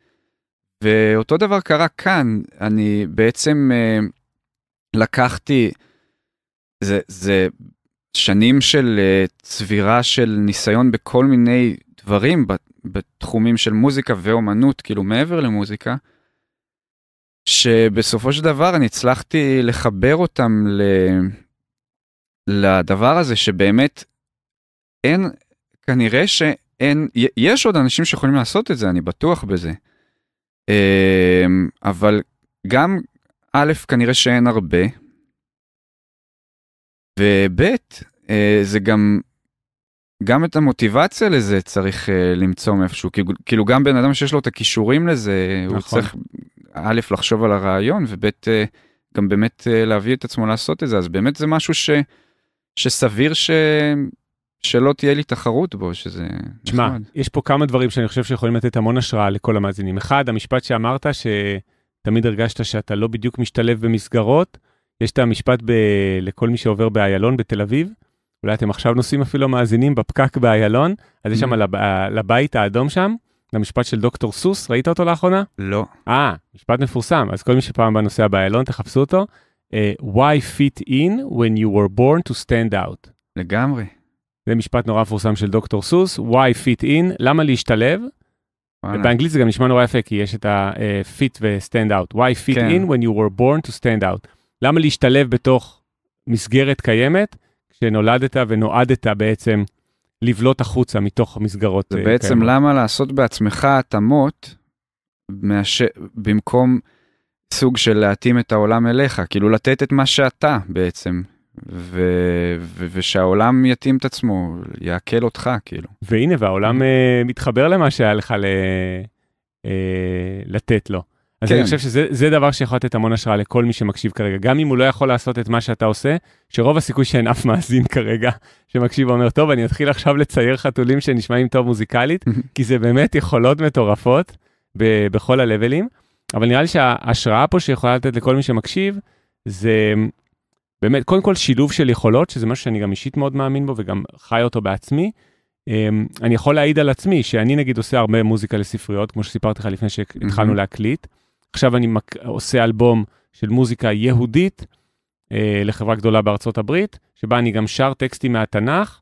ואותו דבר קרה כאן, אני בעצם אה, לקחתי, זה, זה שנים של אה, צבירה של ניסיון בכל מיני דברים בתחומים של מוזיקה ואומנות, כאילו מעבר למוזיקה, שבסופו של דבר אני הצלחתי לחבר אותם ל... לדבר הזה שבאמת אין, כנראה שאין, יש עוד אנשים שיכולים לעשות את זה, אני בטוח בזה. אמ, אבל גם א', כנראה שאין הרבה, וב', אה, זה גם, גם את המוטיבציה לזה צריך אה, למצוא מאיפשהו, כאילו גם בן אדם שיש לו את הכישורים לזה, נכון. הוא צריך א', לחשוב על הרעיון, וב', אה, גם באמת להביא את עצמו לעשות את זה, אז באמת זה משהו ש, שסביר ש... שלא תהיה לי תחרות בו, שזה... שמע, יש פה כמה דברים שאני חושב שיכולים לתת המון השראה לכל המאזינים. אחד, המשפט שאמרת, שתמיד הרגשת שאתה לא בדיוק משתלב במסגרות, יש את המשפט ב... לכל מי שעובר באיילון בתל אביב, אולי אתם עכשיו נוסעים אפילו מאזינים בפקק באיילון, אז יש שם mm. לב... אה, לבית האדום שם, למשפט של דוקטור סוס, ראית אותו לאחרונה? לא. אה, משפט מפורסם, אז כל מי שפעם הבא נוסע באיילון, תחפשו אותו. Uh, why fit in when you were born to stand out. לגמרי. זה משפט נורא מפורסם של דוקטור סוס, why fit in, למה להשתלב? באנגלית זה גם נשמע נורא יפה, כי יש את ה-fit אה, ו-stand out. why fit כן. in when you were born to stand out. למה להשתלב בתוך מסגרת קיימת, כשנולדת ונועדת בעצם לבלוט החוצה מתוך המסגרות קיימת? זה אה, בעצם קיימות. למה לעשות בעצמך התאמות, מהש... במקום סוג של להתאים את העולם אליך, כאילו לתת את מה שאתה בעצם, ו- ו- ושהעולם יתאים את עצמו, יעקל אותך כאילו. והנה והעולם uh, מתחבר למה שהיה לך ל- uh, לתת לו. אז כן. אני חושב שזה דבר שיכול לתת המון השראה לכל מי שמקשיב כרגע, גם אם הוא לא יכול לעשות את מה שאתה עושה, שרוב הסיכוי שאין אף מאזין כרגע שמקשיב ואומר, טוב, אני אתחיל עכשיו לצייר חתולים שנשמעים טוב מוזיקלית, כי זה באמת יכולות מטורפות ב- בכל הלבלים, אבל נראה לי שההשראה פה שיכולה לתת לכל מי שמקשיב, זה באמת, קודם כל שילוב של יכולות, שזה משהו שאני גם אישית מאוד מאמין בו וגם חי אותו בעצמי. אמ, אני יכול להעיד על עצמי שאני נגיד עושה הרבה מוזיקה לספריות, כמו שסיפרתי לך לפני שהתחלנו mm-hmm. להקליט. עכשיו אני מק... עושה אלבום של מוזיקה יהודית אה, לחברה גדולה בארצות הברית, שבה אני גם שר טקסטים מהתנ"ך,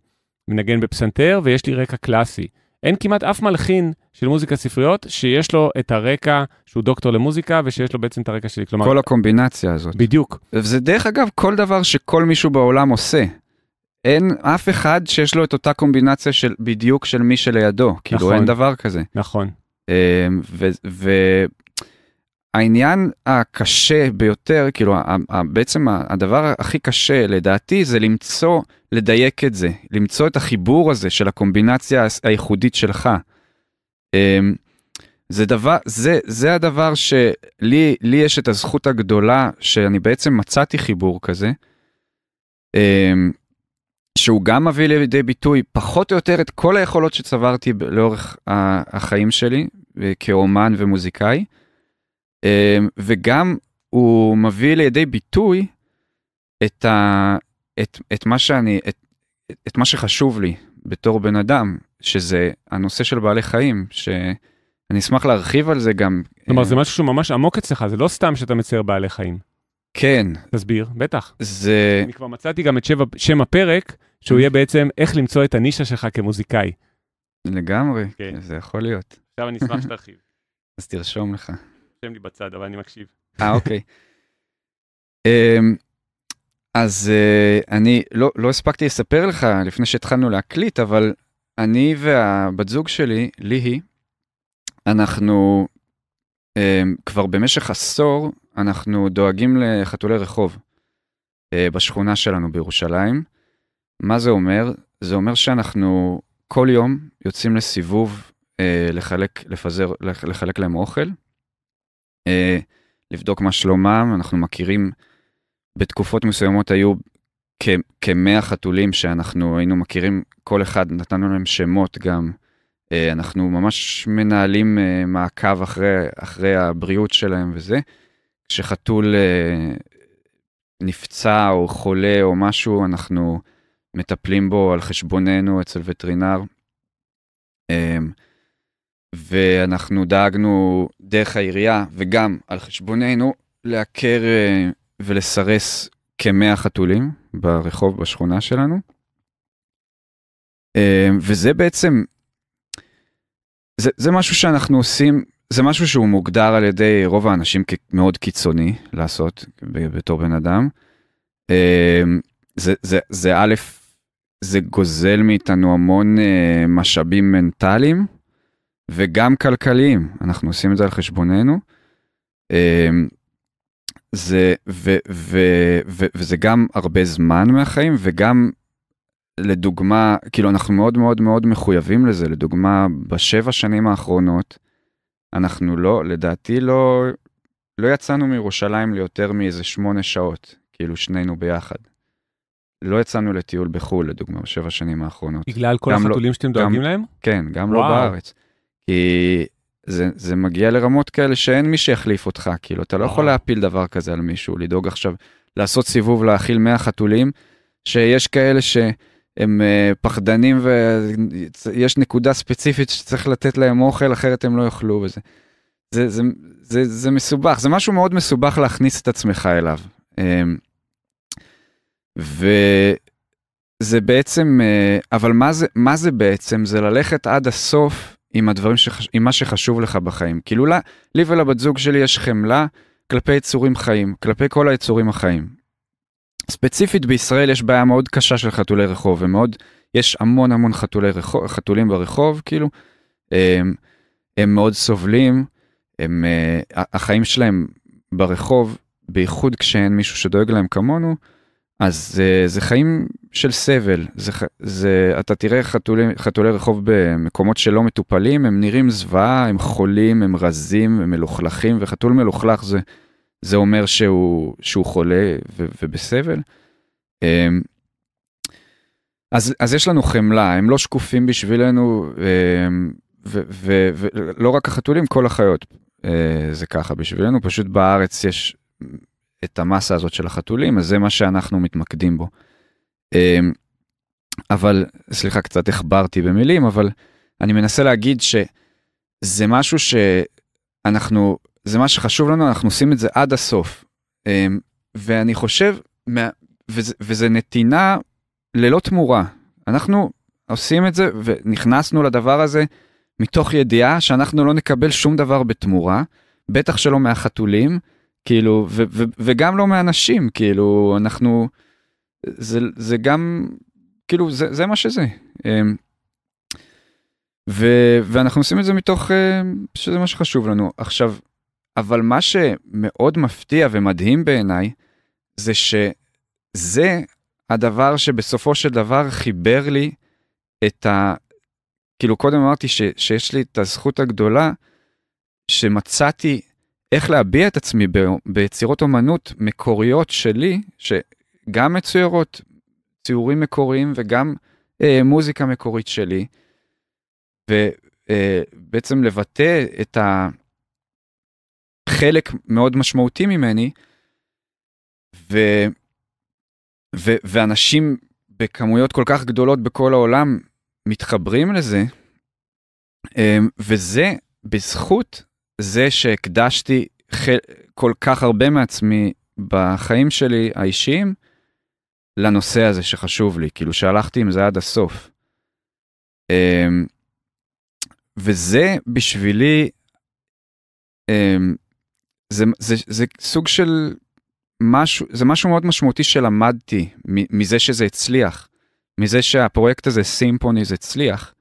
מנגן בפסנתר, ויש לי רקע קלאסי. אין כמעט אף מלחין של מוזיקה ספריות שיש לו את הרקע שהוא דוקטור למוזיקה ושיש לו בעצם את הרקע שלי. כלומר, כל הקומבינציה הזאת. בדיוק. וזה דרך אגב כל דבר שכל מישהו בעולם עושה. אין אף אחד שיש לו את אותה קומבינציה של בדיוק של מי שלידו, נכון, כאילו אין נכון. דבר כזה. נכון. אמ, ו, ו, העניין הקשה ביותר, כאילו בעצם הדבר הכי קשה לדעתי זה למצוא, לדייק את זה, למצוא את החיבור הזה של הקומבינציה הייחודית שלך. אמ, זה דבר, זה, זה הדבר שלי לי יש את הזכות הגדולה שאני בעצם מצאתי חיבור כזה, אמ, שהוא גם מביא לידי ביטוי פחות או יותר את כל היכולות שצברתי לאורך החיים שלי אה, כאומן ומוזיקאי. אמ, וגם הוא מביא לידי ביטוי את, ה, את, את מה שאני, את, את מה שחשוב לי בתור בן אדם, שזה הנושא של בעלי חיים, שאני אשמח להרחיב על זה גם. כלומר, אה, זה משהו שהוא ממש עמוק אצלך, זה לא סתם שאתה מצייר בעלי חיים. כן. תסביר, בטח. זה... אני כבר מצאתי גם את שבע, שם הפרק, שהוא יהיה בעצם איך למצוא את הנישה שלך כמוזיקאי. לגמרי, כן. זה יכול להיות. עכשיו אני אשמח שתרחיב. אז תרשום לך. רושם לי בצד, אבל אני מקשיב. אה, אוקיי. אמ, אז אה, אני לא, לא הספקתי לספר לך לפני שהתחלנו להקליט, אבל אני והבת זוג שלי, ליהי, אנחנו אמ, כבר במשך עשור, אנחנו דואגים לחתולי רחוב אה, בשכונה שלנו בירושלים. מה זה אומר? זה אומר שאנחנו כל יום יוצאים לסיבוב אה, לחלק, לפזר, לחלק להם אוכל. אה, לבדוק מה שלומם, אנחנו מכירים, בתקופות מסוימות היו כמאה חתולים שאנחנו היינו מכירים, כל אחד נתנו להם שמות גם. אה, אנחנו ממש מנהלים אה, מעקב אחרי, אחרי הבריאות שלהם וזה. כשחתול נפצע או חולה או משהו, אנחנו מטפלים בו על חשבוננו אצל וטרינר. ואנחנו דאגנו דרך העירייה וגם על חשבוננו לעקר אה, ולסרס כמאה חתולים ברחוב בשכונה שלנו. אה, וזה בעצם, זה, זה משהו שאנחנו עושים, זה משהו שהוא מוגדר על ידי רוב האנשים כמאוד קיצוני לעשות בתור בן אדם. אה, זה, זה, זה א', זה גוזל מאיתנו המון משאבים מנטליים. וגם כלכליים, אנחנו עושים את זה על חשבוננו. אמ, זה, ו, ו, ו, ו, וזה גם הרבה זמן מהחיים וגם לדוגמה, כאילו אנחנו מאוד מאוד מאוד מחויבים לזה, לדוגמה בשבע שנים האחרונות, אנחנו לא, לדעתי לא, לא יצאנו מירושלים ליותר מאיזה שמונה שעות, כאילו שנינו ביחד. לא יצאנו לטיול בחו"ל, לדוגמה, בשבע שנים האחרונות. בגלל כל לא- החתולים לא, שאתם דואגים גם, להם? כן, גם לא וואו. לא בארץ. כי זה, זה מגיע לרמות כאלה שאין מי שיחליף אותך, כאילו, אתה לא יכול נכון. להפיל דבר כזה על מישהו, לדאוג עכשיו, לעשות סיבוב, להאכיל 100 חתולים, שיש כאלה שהם uh, פחדנים ויש נקודה ספציפית שצריך לתת להם אוכל, אחרת הם לא יאכלו וזה. זה, זה, זה, זה זה מסובך, זה משהו מאוד מסובך להכניס את עצמך אליו. Um, וזה בעצם, אה, אבל מה זה, מה זה בעצם? זה ללכת עד הסוף עם הדברים, שחש... עם מה שחשוב לך בחיים. כאילו לה, לי ולבת זוג שלי יש חמלה כלפי יצורים חיים, כלפי כל היצורים החיים. ספציפית בישראל יש בעיה מאוד קשה של חתולי רחוב, ומאוד, יש המון המון חתולי רחוב, חתולים ברחוב, כאילו, הם, הם מאוד סובלים, הם, אה, החיים שלהם ברחוב, בייחוד כשאין מישהו שדואג להם כמונו, אז זה, זה חיים של סבל, זה, זה, אתה תראה חתולי, חתולי רחוב במקומות שלא מטופלים, הם נראים זוועה, הם חולים, הם רזים, הם מלוכלכים, וחתול מלוכלך זה, זה אומר שהוא, שהוא חולה ו, ובסבל. אמ, אז, אז יש לנו חמלה, הם לא שקופים בשבילנו, אמ, ולא רק החתולים, כל החיות אה, זה ככה בשבילנו, פשוט בארץ יש את המסה הזאת של החתולים, אז זה מה שאנחנו מתמקדים בו. אמ, אבל, סליחה, קצת החברתי במילים, אבל אני מנסה להגיד שזה משהו שאנחנו, זה מה שחשוב לנו, אנחנו עושים את זה עד הסוף. אמ, ואני חושב, וזה, וזה נתינה ללא תמורה. אנחנו עושים את זה ונכנסנו לדבר הזה מתוך ידיעה שאנחנו לא נקבל שום דבר בתמורה, בטח שלא מהחתולים. כאילו, ו, ו, וגם לא מאנשים, כאילו, אנחנו, זה, זה גם, כאילו, זה, זה מה שזה. אמ, ו, ואנחנו עושים את זה מתוך, אה, שזה מה שחשוב לנו. עכשיו, אבל מה שמאוד מפתיע ומדהים בעיניי, זה שזה הדבר שבסופו של דבר חיבר לי את ה... כאילו, קודם אמרתי ש, שיש לי את הזכות הגדולה, שמצאתי איך להביע את עצמי ב, ביצירות אומנות מקוריות שלי, שגם מצוירות ציורים מקוריים וגם אה, מוזיקה מקורית שלי, ובעצם אה, לבטא את החלק מאוד משמעותי ממני, ו, ו, ואנשים בכמויות כל כך גדולות בכל העולם מתחברים לזה, אה, וזה בזכות זה שהקדשתי חל... כל כך הרבה מעצמי בחיים שלי האישיים לנושא הזה שחשוב לי, כאילו שהלכתי עם זה עד הסוף. אמ, וזה בשבילי, אמ, זה, זה, זה סוג של משהו, זה משהו מאוד משמעותי שלמדתי מזה שזה הצליח, מזה שהפרויקט הזה סימפוניז הצליח.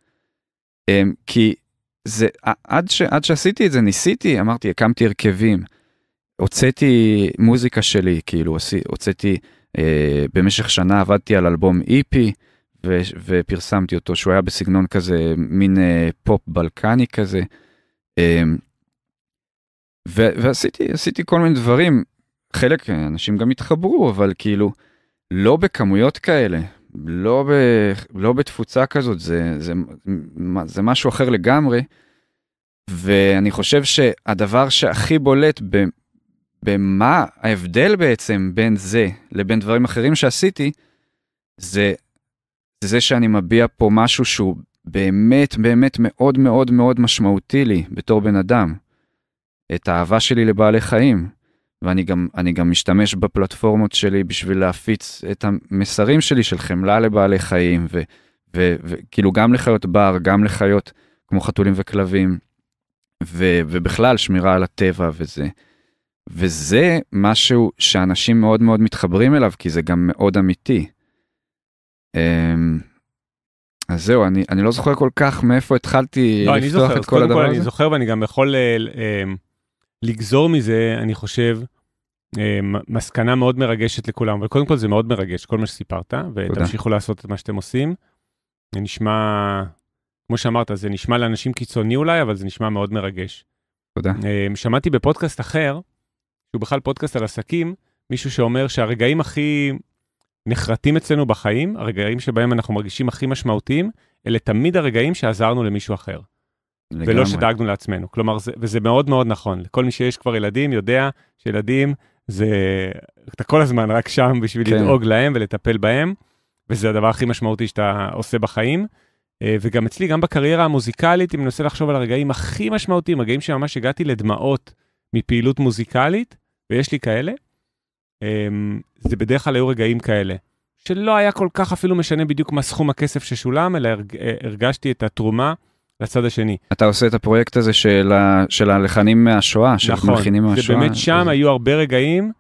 אמ, כי זה, עד, ש, עד שעשיתי את זה, ניסיתי, אמרתי, הקמתי הרכבים. הוצאתי מוזיקה שלי, כאילו, הוצאתי, אה, במשך שנה עבדתי על אלבום איפי, e ו, ופרסמתי אותו, שהוא היה בסגנון כזה, מין אה, פופ בלקני כזה. אה, ו, ועשיתי, עשיתי כל מיני דברים, חלק, אה, אנשים גם התחברו, אבל כאילו, לא בכמויות כאלה, לא, ב, לא בתפוצה כזאת, זה, זה, זה משהו אחר לגמרי. ואני חושב שהדבר שהכי בולט ב, במה ההבדל בעצם בין זה לבין דברים אחרים שעשיתי, זה, זה שאני מביע פה משהו שהוא באמת באמת מאוד מאוד מאוד משמעותי לי בתור בן אדם. את האהבה שלי לבעלי חיים, ואני גם, אני גם משתמש בפלטפורמות שלי בשביל להפיץ את המסרים שלי של חמלה לבעלי חיים, וכאילו גם לחיות בר, גם לחיות כמו חתולים וכלבים, ו, ובכלל שמירה על הטבע וזה. וזה משהו שאנשים מאוד מאוד מתחברים אליו, כי זה גם מאוד אמיתי. אמ, אז זהו, אני, אני לא זוכר כל כך מאיפה התחלתי לא, לפתוח זוכר, את כל הדבר הזה. אני זוכר ואני גם יכול... אה, אה לגזור מזה, אני חושב, אה, מסקנה מאוד מרגשת לכולם, אבל קודם כל זה מאוד מרגש, כל מה שסיפרת, ותמשיכו לעשות את מה שאתם עושים. זה נשמע, כמו שאמרת, זה נשמע לאנשים קיצוני אולי, אבל זה נשמע מאוד מרגש. תודה. אה, שמעתי בפודקאסט אחר, שהוא בכלל פודקאסט על עסקים, מישהו שאומר שהרגעים הכי נחרטים אצלנו בחיים, הרגעים שבהם אנחנו מרגישים הכי משמעותיים, אלה תמיד הרגעים שעזרנו למישהו אחר. לגמרי. ולא שדאגנו לעצמנו. כלומר, זה, וזה מאוד מאוד נכון. לכל מי שיש כבר ילדים יודע שילדים זה, אתה כל הזמן רק שם בשביל כן. לדאוג להם ולטפל בהם, וזה הדבר הכי משמעותי שאתה עושה בחיים. אה, וגם אצלי, גם בקריירה המוזיקלית, אם אני מנסה לחשוב על הרגעים הכי משמעותיים, רגעים שממש הגעתי לדמעות מפעילות מוזיקלית, ויש לי כאלה, אמ, זה בדרך כלל היו רגעים כאלה. שלא היה כל כך אפילו משנה בדיוק מה סכום הכסף ששולם, אלא אה, הרגשתי את התרומה לצד השני. אתה עושה את הפרויקט הזה של, ה... של הלחנים מהשואה, של נכון, מלחינים מהשואה. נכון, זה באמת שם זה... היו הרבה רגעים,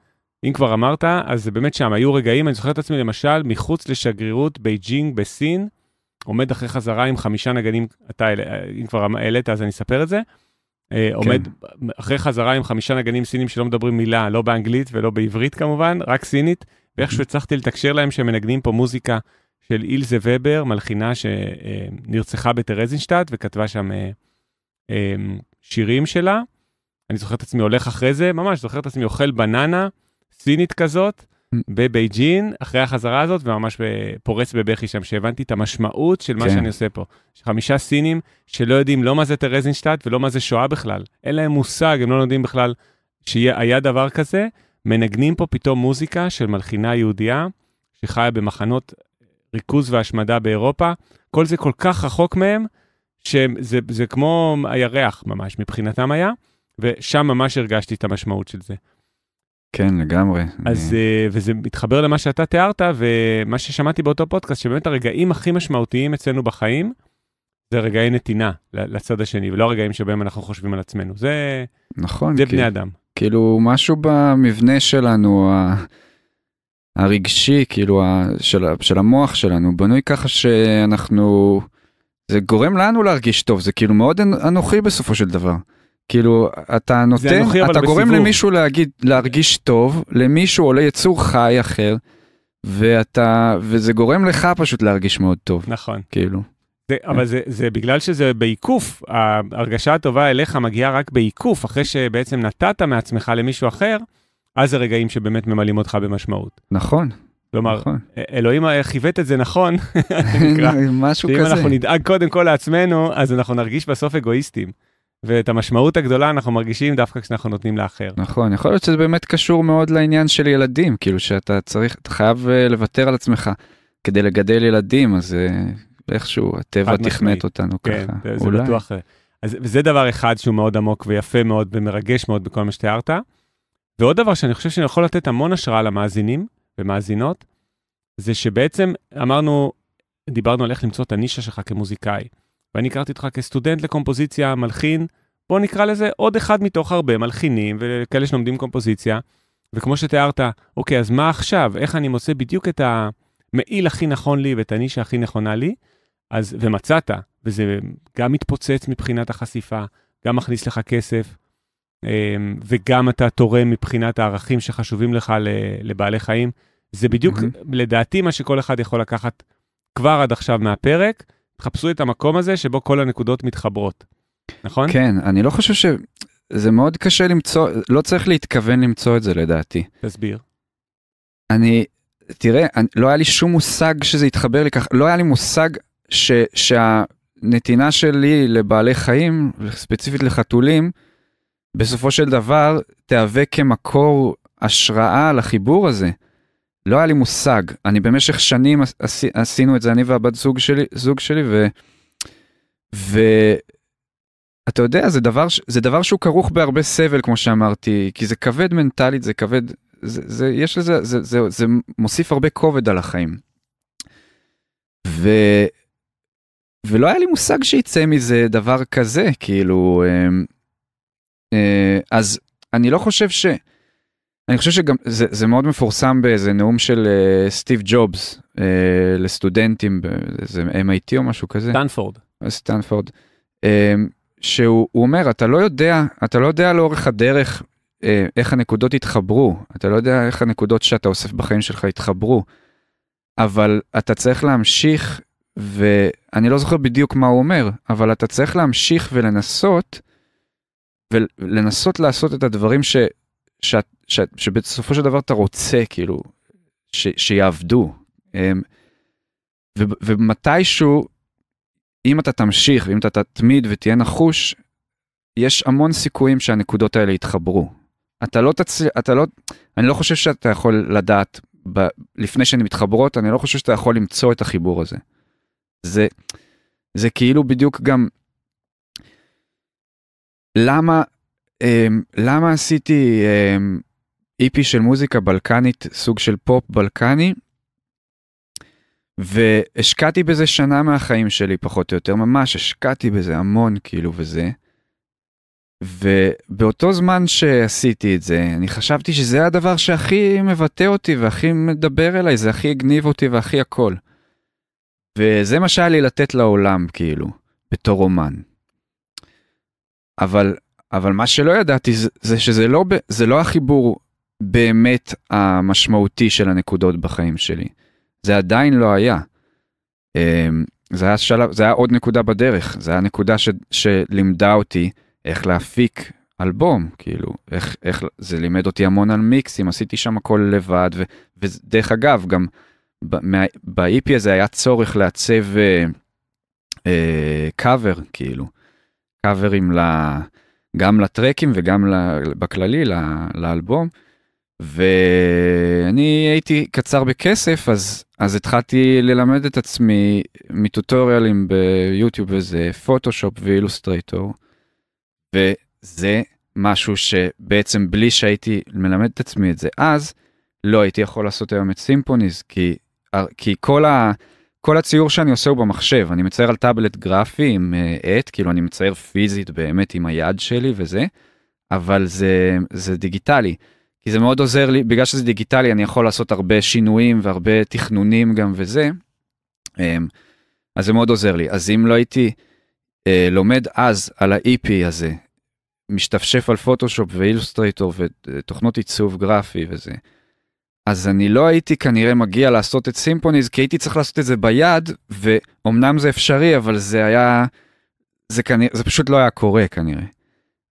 אם כבר אמרת, אז זה באמת שם היו רגעים, אני זוכר את עצמי למשל, מחוץ לשגרירות בייג'ינג בסין, עומד אחרי חזרה עם חמישה נגנים, אתה, אם כבר העלית אז אני אספר את זה. אה, כן. עומד אחרי חזרה עם חמישה נגנים סינים שלא מדברים מילה, לא באנגלית ולא בעברית כמובן, רק סינית, ואיכשהו הצלחתי לתקשר להם שהם מנגנים פה מוזיקה של אילזה ובר, מלחינה שנרצחה בטרזינשטאט וכתבה שם אה, אה, שירים שלה. אני זוכר את עצמי הולך אחרי זה, ממש זוכר את עצמי אוכל בננה סינית כזאת mm. בבייג'ין, אחרי החזרה הזאת, וממש פורץ בבכי שם, שהבנתי את המשמעות של מה כן. שאני עושה פה. חמישה סינים שלא יודעים לא מה זה טרזינשטאט ולא מה זה שואה בכלל. אין להם מושג, הם לא יודעים בכלל שהיה דבר כזה. מנגנים פה פתאום מוזיקה של מלחינה יהודייה שחיה במחנות ריכוז והשמדה באירופה, כל זה כל כך רחוק מהם, שזה זה כמו הירח ממש מבחינתם היה, ושם ממש הרגשתי את המשמעות של זה. כן, לגמרי. אז, אני... אה, וזה מתחבר למה שאתה תיארת, ומה ששמעתי באותו פודקאסט, שבאמת הרגעים הכי משמעותיים אצלנו בחיים, זה רגעי נתינה לצד השני, ולא הרגעים שבהם אנחנו חושבים על עצמנו. זה... נכון. זה כי... בני אדם. כאילו, משהו במבנה שלנו, הרגשי, כאילו, של, של המוח שלנו, בנוי ככה שאנחנו... זה גורם לנו להרגיש טוב, זה כאילו מאוד אנוכי בסופו של דבר. כאילו, אתה נותן, אנוכי, אתה גורם בסיבור. למישהו להגיד, להרגיש טוב, למישהו או ליצור חי אחר, ואתה, וזה גורם לך פשוט להרגיש מאוד טוב. נכון. כאילו. זה, yeah. אבל זה, זה בגלל שזה בעיקוף, ההרגשה הטובה אליך מגיעה רק בעיקוף, אחרי שבעצם נתת מעצמך למישהו אחר, אז הרגעים שבאמת ממלאים אותך במשמעות. נכון. כלומר, נכון. אלוהים חיווט את זה נכון, משהו כזה. אם אנחנו נדאג קודם כל לעצמנו, אז אנחנו נרגיש בסוף אגואיסטים. ואת המשמעות הגדולה אנחנו מרגישים דווקא כשאנחנו נותנים לאחר. נכון, יכול להיות שזה באמת קשור מאוד לעניין של ילדים, כאילו שאתה צריך, אתה חייב אה, לוותר על עצמך כדי לגדל ילדים, אז אה, איכשהו הטבע תכנת אותנו כן, ככה. כן, זה, זה בטוח. אז זה דבר אחד שהוא מאוד עמוק ויפה מאוד ומרגש מאוד בכל מה שתיארת. ועוד דבר שאני חושב שאני יכול לתת המון השראה למאזינים ומאזינות, זה שבעצם אמרנו, דיברנו על איך למצוא את הנישה שלך כמוזיקאי, ואני הכרתי אותך כסטודנט לקומפוזיציה, מלחין, בוא נקרא לזה עוד אחד מתוך הרבה מלחינים וכאלה שלומדים קומפוזיציה, וכמו שתיארת, אוקיי, אז מה עכשיו? איך אני מוצא בדיוק את המעיל הכי נכון לי ואת הנישה הכי נכונה לי? אז, ומצאת, וזה גם מתפוצץ מבחינת החשיפה, גם מכניס לך כסף, אמ, וגם אתה תורם מבחינת הערכים שחשובים לך לבעלי חיים. זה בדיוק, mm-hmm. לדעתי, מה שכל אחד יכול לקחת כבר עד עכשיו מהפרק. חפשו את המקום הזה שבו כל הנקודות מתחברות, נכון? כן, אני לא חושב ש... זה מאוד קשה למצוא, לא צריך להתכוון למצוא את זה לדעתי. תסביר. אני, תראה, אני, לא היה לי שום מושג שזה התחבר לי ככה, לא היה לי מושג ש, שהנתינה שלי לבעלי חיים, ספציפית לחתולים, בסופו של דבר תהווה כמקור השראה לחיבור הזה. לא היה לי מושג, אני במשך שנים עש, עשינו את זה, אני והבת זוג שלי, זוג שלי ו... ו... אתה יודע, זה דבר, זה דבר שהוא כרוך בהרבה סבל, כמו שאמרתי, כי זה כבד מנטלית, זה כבד, זה, זה, יש לזה, זה, זה, זה מוסיף הרבה כובד על החיים. ו... ולא היה לי מושג שיצא מזה דבר כזה, כאילו, אמ, אה, אז אני לא חושב ש... אני חושב שגם זה, זה מאוד מפורסם באיזה נאום של uh, סטיב ג'ובס uh, לסטודנטים, באיזה MIT או משהו כזה. סטנפורד. סטנפורד. Uh, שהוא אומר, אתה לא יודע, אתה לא יודע לאורך הדרך uh, איך הנקודות התחברו, אתה לא יודע איך הנקודות שאתה אוסף בחיים שלך התחברו, אבל אתה צריך להמשיך, ואני לא זוכר בדיוק מה הוא אומר, אבל אתה צריך להמשיך ולנסות. ולנסות לעשות את הדברים ש, ש, ש, ש, שבסופו של דבר אתה רוצה כאילו ש, שיעבדו. אמ, ו, ומתישהו אם אתה תמשיך ואם אתה תתמיד ותהיה נחוש יש המון סיכויים שהנקודות האלה יתחברו. אתה לא תצליח, אתה לא, אני לא חושב שאתה יכול לדעת ב, לפני שהן מתחברות, אני לא חושב שאתה יכול למצוא את החיבור הזה. זה, זה כאילו בדיוק גם למה, אמ, למה עשיתי איפי אמ, e של מוזיקה בלקנית, סוג של פופ בלקני, והשקעתי בזה שנה מהחיים שלי פחות או יותר, ממש השקעתי בזה המון כאילו וזה. ובאותו זמן שעשיתי את זה, אני חשבתי שזה הדבר שהכי מבטא אותי והכי מדבר אליי, זה הכי הגניב אותי והכי הכל. וזה מה שהיה לי לתת לעולם, כאילו, בתור אומן. אבל, אבל מה שלא ידעתי זה, זה שזה לא, זה לא החיבור באמת המשמעותי של הנקודות בחיים שלי. זה עדיין לא היה. אמ, זה היה, שלב, זה היה עוד נקודה בדרך, זה היה נקודה ש, שלימדה אותי איך להפיק אלבום, כאילו, איך, איך, זה לימד אותי המון על מיקסים, עשיתי שם הכל לבד, ו, ודרך אגב, גם ב ip הזה היה צורך לעצב אה, אה, קאבר, כאילו, קאברים גם לטרקים וגם בכללי לאלבום. ואני הייתי קצר בכסף אז אז התחלתי ללמד את עצמי מטוטוריאלים ביוטיוב וזה פוטושופ ואילוסטרייטור. וזה משהו שבעצם בלי שהייתי מלמד את עצמי את זה אז לא הייתי יכול לעשות היום את סימפוניז כי כי כל ה... כל הציור שאני עושה הוא במחשב, אני מצייר על טאבלט גרפי עם אה, עט, כאילו אני מצייר פיזית באמת עם היד שלי וזה, אבל זה, זה דיגיטלי. כי זה מאוד עוזר לי, בגלל שזה דיגיטלי אני יכול לעשות הרבה שינויים והרבה תכנונים גם וזה, אמ, אז זה מאוד עוזר לי. אז אם לא הייתי אה, לומד אז על ה-EP הזה, משתפשף על פוטושופ ואילוסטרייטור ותוכנות עיצוב גרפי וזה, אז אני לא הייתי כנראה מגיע לעשות את סימפוניז, כי הייתי צריך לעשות את זה ביד, ואומנם זה אפשרי, אבל זה היה... זה, כנראה, זה פשוט לא היה קורה כנראה.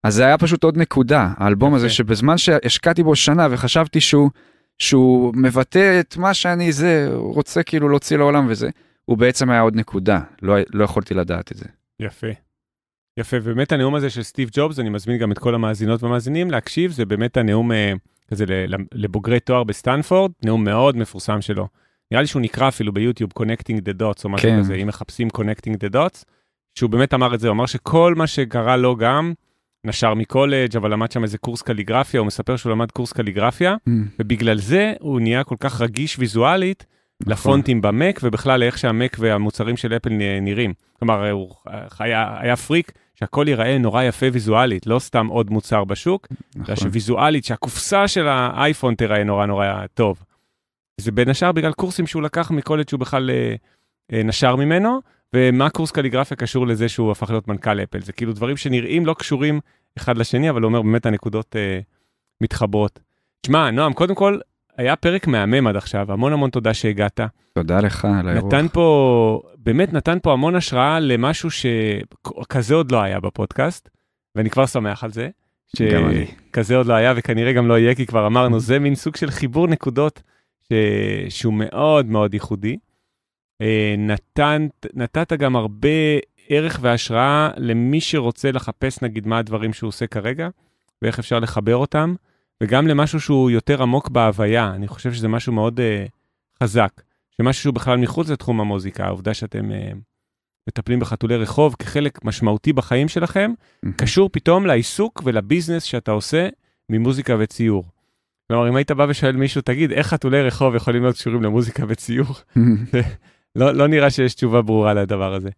אז זה היה פשוט עוד נקודה, האלבום okay. הזה, שבזמן שהשקעתי בו שנה וחשבתי שהוא, שהוא מבטא את מה שאני זה, רוצה כאילו להוציא לעולם וזה, הוא בעצם היה עוד נקודה, לא, לא יכולתי לדעת את זה. יפה. יפה, ובאמת הנאום הזה של סטיב ג'ובס, אני מזמין גם את כל המאזינות והמאזינים להקשיב, זה באמת הנאום... Uh... כזה לבוגרי תואר בסטנפורד, נאום מאוד מפורסם שלו. נראה לי שהוא נקרא אפילו ביוטיוב Connecting the Dots או משהו כן. כזה, אם מחפשים Connecting the Dots, שהוא באמת אמר את זה, הוא אמר שכל מה שקרה לו גם, נשר מקולג' אבל למד שם איזה קורס קליגרפיה, הוא מספר שהוא למד קורס קליגרפיה, mm. ובגלל זה הוא נהיה כל כך רגיש ויזואלית, נכון. לפונטים במק, ובכלל לאיך שהמק והמוצרים של אפל נראים. כלומר, אה, הוא היה, היה פריק שהכל ייראה נורא יפה ויזואלית, לא סתם עוד מוצר בשוק, נכון. אלא שוויזואלית, שהקופסה של האייפון תיראה נורא נורא טוב. זה בין השאר בגלל קורסים שהוא לקח מקולג' שהוא בכלל אה, אה נשר ממנו, ומה קורס קליגרפיה קשור לזה שהוא הפך להיות מנכ"ל אפל. זה כאילו דברים שנראים לא קשורים אחד לשני, אבל הוא אומר באמת הנקודות אה, מתחברות. שמע, נועם, קודם כל, היה פרק מהמם עד עכשיו, המון המון תודה שהגעת. תודה לך על האירוח. נתן פה, באמת נתן פה המון השראה למשהו שכזה עוד לא היה בפודקאסט, ואני כבר שמח על זה. שכזה עוד לא היה וכנראה גם לא יהיה, כי כבר אמרנו, זה מין סוג של חיבור נקודות ש... שהוא מאוד מאוד ייחודי. אה, נתן, נתת גם הרבה ערך והשראה למי שרוצה לחפש נגיד מה הדברים שהוא עושה כרגע ואיך אפשר לחבר אותם. וגם למשהו שהוא יותר עמוק בהוויה. אני חושב שזה משהו מאוד uh, חזק, שמשהו שהוא בכלל מחוץ לתחום המוזיקה, העובדה שאתם uh, מטפלים בחתולי רחוב כחלק משמעותי בחיים שלכם, mm-hmm. קשור פתאום לעיסוק ולביזנס שאתה עושה ממוזיקה וציור. כלומר, אם היית בא ושואל מישהו, תגיד, איך חתולי רחוב יכולים להיות קשורים למוזיקה וציור? לא, לא נראה שיש תשובה ברורה לדבר הזה.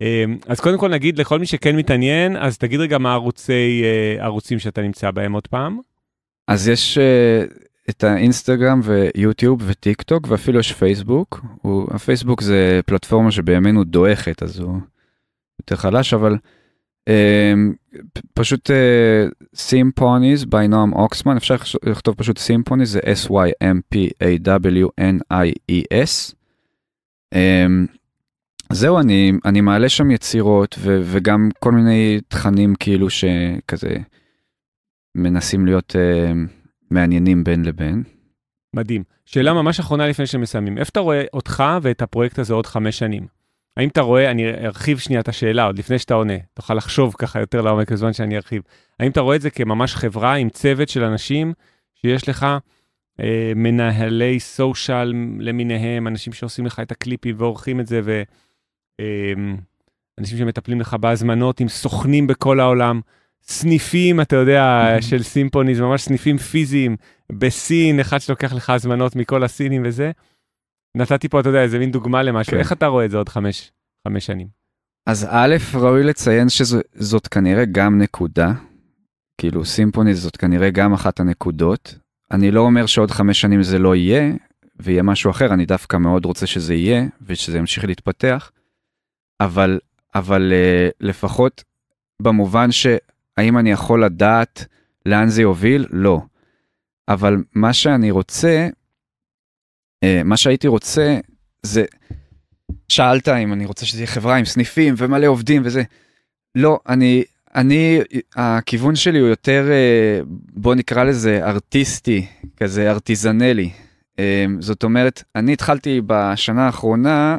אמ, אז קודם כל נגיד לכל מי שכן מתעניין, אז תגיד רגע מה ערוצי, אה, ערוצים שאתה נמצא בהם עוד פעם. אז יש אה, את האינסטגרם ויוטיוב וטיק טוק ואפילו יש פייסבוק. הפייסבוק זה פלטפורמה שבימינו דועכת אז הוא יותר חלש אבל אה, פשוט סימפוניז בי נועם אוקסמן אפשר לכתוב פשוט סימפוניז זה s-y-m-p-a-w-n-i-e-s. E אה, זהו אני אני מעלה שם יצירות ו, וגם כל מיני תכנים כאילו שכזה. מנסים להיות uh, מעניינים בין לבין. מדהים. שאלה ממש אחרונה לפני שמסיימים. איפה אתה רואה אותך ואת הפרויקט הזה עוד חמש שנים? האם אתה רואה, אני ארחיב שנייה את השאלה עוד לפני שאתה עונה, תוכל לחשוב ככה יותר לעומק בזמן שאני ארחיב. האם אתה רואה את זה כממש חברה עם צוות של אנשים שיש לך אה, מנהלי סושיאל למיניהם, אנשים שעושים לך את הקליפים ועורכים את זה, ואנשים אה, שמטפלים לך בהזמנות עם סוכנים בכל העולם. סניפים, אתה יודע, של סימפוניז, ממש סניפים פיזיים בסין, אחד שלוקח לך הזמנות מכל הסינים וזה. נתתי פה, אתה יודע, איזה מין דוגמה למשהו. כן. איך אתה רואה את זה עוד חמש, חמש שנים? אז א', ראוי לציין שזאת כנראה גם נקודה. כאילו, סימפוניז זאת כנראה גם אחת הנקודות. אני לא אומר שעוד חמש שנים זה לא יהיה, ויהיה משהו אחר, אני דווקא מאוד רוצה שזה יהיה, ושזה ימשיך להתפתח, אבל, אבל אה, לפחות במובן ש... האם אני יכול לדעת לאן זה יוביל? לא. אבל מה שאני רוצה, אה, מה שהייתי רוצה זה, שאלת אם אני רוצה שזה יהיה חברה עם סניפים ומלא עובדים וזה. לא, אני, אני, הכיוון שלי הוא יותר, אה, בוא נקרא לזה ארטיסטי, כזה ארטיזנלי. אה, זאת אומרת, אני התחלתי בשנה האחרונה,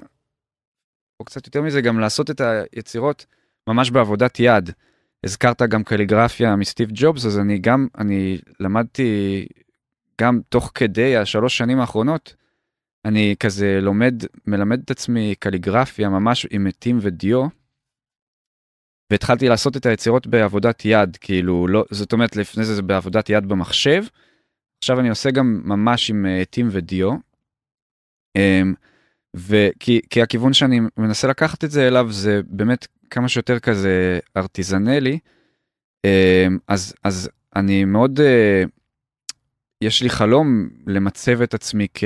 או קצת יותר מזה, גם לעשות את היצירות ממש בעבודת יד. הזכרת גם קליגרפיה מסטיב ג'ובס, אז אני גם, אני למדתי גם תוך כדי השלוש שנים האחרונות, אני כזה לומד, מלמד את עצמי קליגרפיה ממש עם מתים ודיו, והתחלתי לעשות את היצירות בעבודת יד, כאילו, לא, זאת אומרת, לפני זה זה בעבודת יד במחשב, עכשיו אני עושה גם ממש עם עטים אה, ודיו. אמ, וכי הכיוון שאני מנסה לקחת את זה אליו זה באמת כמה שיותר כזה ארטיזנלי, אמ, אז, אז אני מאוד, אה, יש לי חלום למצב את עצמי כ,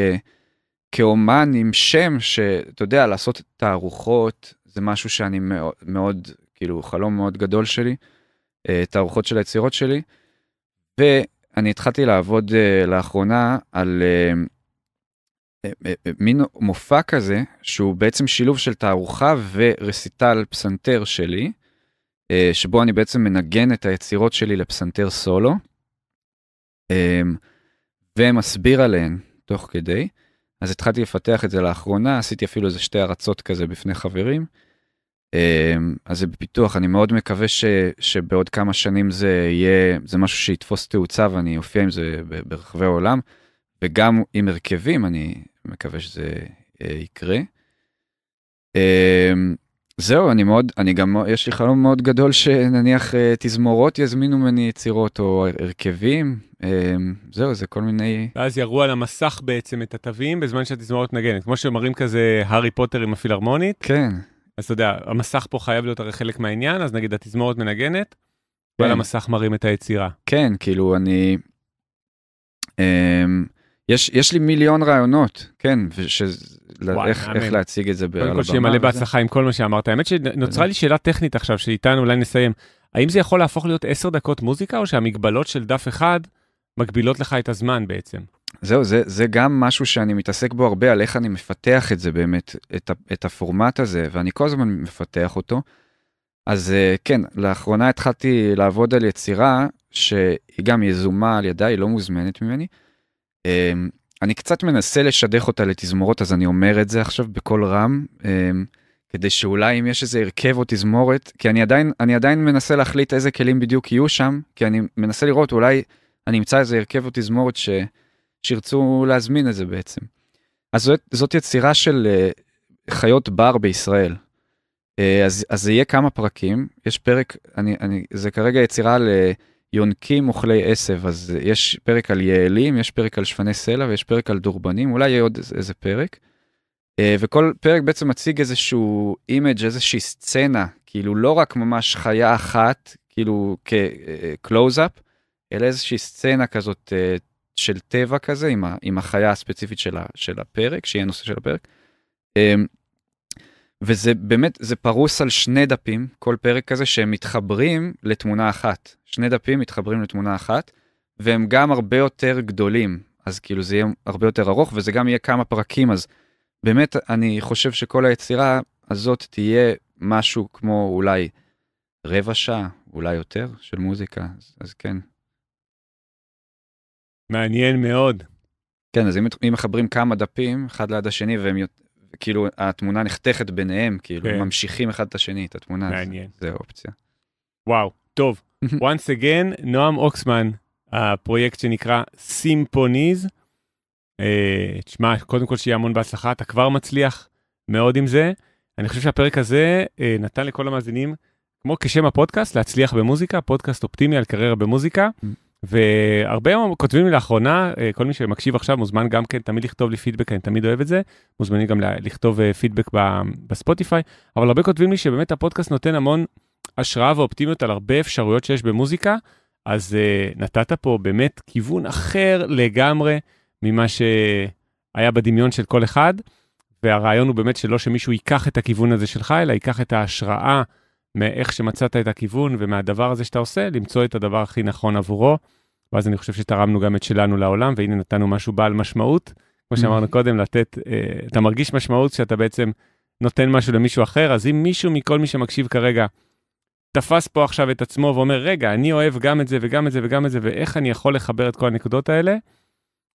כאומן עם שם, שאתה יודע, לעשות תערוכות, זה משהו שאני מאוד, מאוד, כאילו, חלום מאוד גדול שלי, אה, תערוכות של היצירות שלי. ואני התחלתי לעבוד אה, לאחרונה על אה, אה, אה, מין מופע כזה שהוא בעצם שילוב של תערוכה ורסיטל פסנתר שלי, שבו אני בעצם מנגן את היצירות שלי לפסנתר סולו, אמ, ומסביר עליהן תוך כדי. אז התחלתי לפתח את זה לאחרונה, עשיתי אפילו איזה שתי הרצות כזה בפני חברים. אמ, אז זה בפיתוח, אני מאוד מקווה ש, שבעוד כמה שנים זה יהיה, זה משהו שיתפוס תאוצה ואני אופיע עם זה ברחבי העולם. וגם עם הרכבים, אני מקווה שזה אה, יקרה. אמ, זהו, אני מאוד, אני גם, יש לי חלום מאוד גדול שנניח אה, תזמורות יזמינו ממני יצירות או הרכבים, אמ, זהו, זה כל מיני... ואז יראו על המסך בעצם את התווים בזמן שהתזמורות נגנת כמו שמראים כזה הארי פוטר עם הפילהרמונית. כן. אז אתה יודע, המסך פה חייב להיות הרי חלק מהעניין, אז נגיד התזמורת מנגנת, כן. ועל המסך מראים את היצירה. כן, כאילו אני... אמ, יש, יש לי מיליון רעיונות, כן, וש... וואי, איך, איך להציג את זה בעל הבמה. קודם כל שיהיה מלא בהצלחה עם כל מה שאמרת. האמת שנוצרה לי שאלה טכנית עכשיו, שאיתנו אולי נסיים. האם זה יכול להפוך להיות 10 דקות מוזיקה, או שהמגבלות של דף אחד מגבילות לך את הזמן בעצם? זהו, זה, זה גם משהו שאני מתעסק בו הרבה, על איך אני מפתח את זה באמת, את, את הפורמט הזה, ואני כל הזמן מפתח אותו. אז אה, כן, לאחרונה התחלתי לעבוד על יצירה שהיא גם יזומה על ידיי, היא לא מוזמנת ממני. אמ, אני קצת מנסה לשדך אותה לתזמורות, אז אני אומר את זה עכשיו בקול רם, אמ, כדי שאולי אם יש איזה הרכב או תזמורת, כי אני עדיין, אני עדיין מנסה להחליט איזה כלים בדיוק יהיו שם, כי אני מנסה לראות, אולי אני אמצא איזה הרכב או תזמורת ש, שירצו להזמין את זה בעצם. אז זאת, זאת יצירה של אה, חיות בר בישראל. אה, אז, אז זה יהיה כמה פרקים, יש פרק, אני, אני, זה כרגע יצירה ל... יונקים אוכלי עשב, אז יש פרק על יעלים, יש פרק על שפני סלע ויש פרק על דורבנים, אולי יהיה עוד איזה פרק. אה, וכל פרק בעצם מציג איזשהו אימג' איזושהי סצנה, כאילו לא רק ממש חיה אחת, כאילו כקלוז-אפ, אה, אלא איזושהי סצנה כזאת אה, של טבע כזה, עם, החיה הספציפית של הפרק, שהיא הנושא של הפרק. אמ, וזה באמת, זה פרוס על שני דפים, כל פרק כזה, שהם מתחברים לתמונה אחת. שני דפים מתחברים לתמונה אחת, והם גם הרבה יותר גדולים, אז כאילו זה יהיה הרבה יותר ארוך, וזה גם יהיה כמה פרקים, אז באמת, אני חושב שכל היצירה הזאת תהיה משהו כמו אולי רבע שעה, אולי יותר, של מוזיקה, אז, אז כן. מעניין מאוד. כן, אז אם, אם מחברים כמה דפים אחד ליד השני והם כאילו התמונה נחתכת ביניהם, כאילו כן. ממשיכים אחד את השני, את התמונה. מעניין. זה אופציה. וואו, טוב. once again, נועם אוקסמן, הפרויקט שנקרא סימפוניז. Uh, אה, תשמע, קודם כל שיהיה המון בהצלחה, אתה כבר מצליח מאוד עם זה. אני חושב שהפרק הזה uh, נתן לכל המאזינים, כמו כשם הפודקאסט, להצליח במוזיקה, פודקאסט אופטימי על קריירה במוזיקה. Mm-hmm. והרבה כותבים לי לאחרונה, אה, כל מי שמקשיב עכשיו מוזמן גם כן תמיד לכתוב לי פידבק, אני תמיד אוהב את זה, מוזמנים גם לכתוב פידבק אה, בספוטיפיי, אבל הרבה כותבים לי שבאמת הפודקאסט נותן המון השראה ואופטימיות על הרבה אפשרויות שיש במוזיקה, אז אה, נתת פה באמת כיוון אחר לגמרי ממה שהיה בדמיון של כל אחד, והרעיון הוא באמת שלא שמישהו ייקח את הכיוון הזה שלך, אלא ייקח את ההשראה. מאיך שמצאת את הכיוון ומהדבר הזה שאתה עושה, למצוא את הדבר הכי נכון עבורו. ואז אני חושב שתרמנו גם את שלנו לעולם, והנה נתנו משהו בעל משמעות. כמו mm. שאמרנו קודם, לתת, אה, אתה מרגיש משמעות שאתה בעצם נותן משהו למישהו אחר, אז אם מישהו מכל מי שמקשיב כרגע תפס פה עכשיו את עצמו ואומר, רגע, אני אוהב גם את זה וגם את זה וגם את זה, ואיך אני יכול לחבר את כל הנקודות האלה,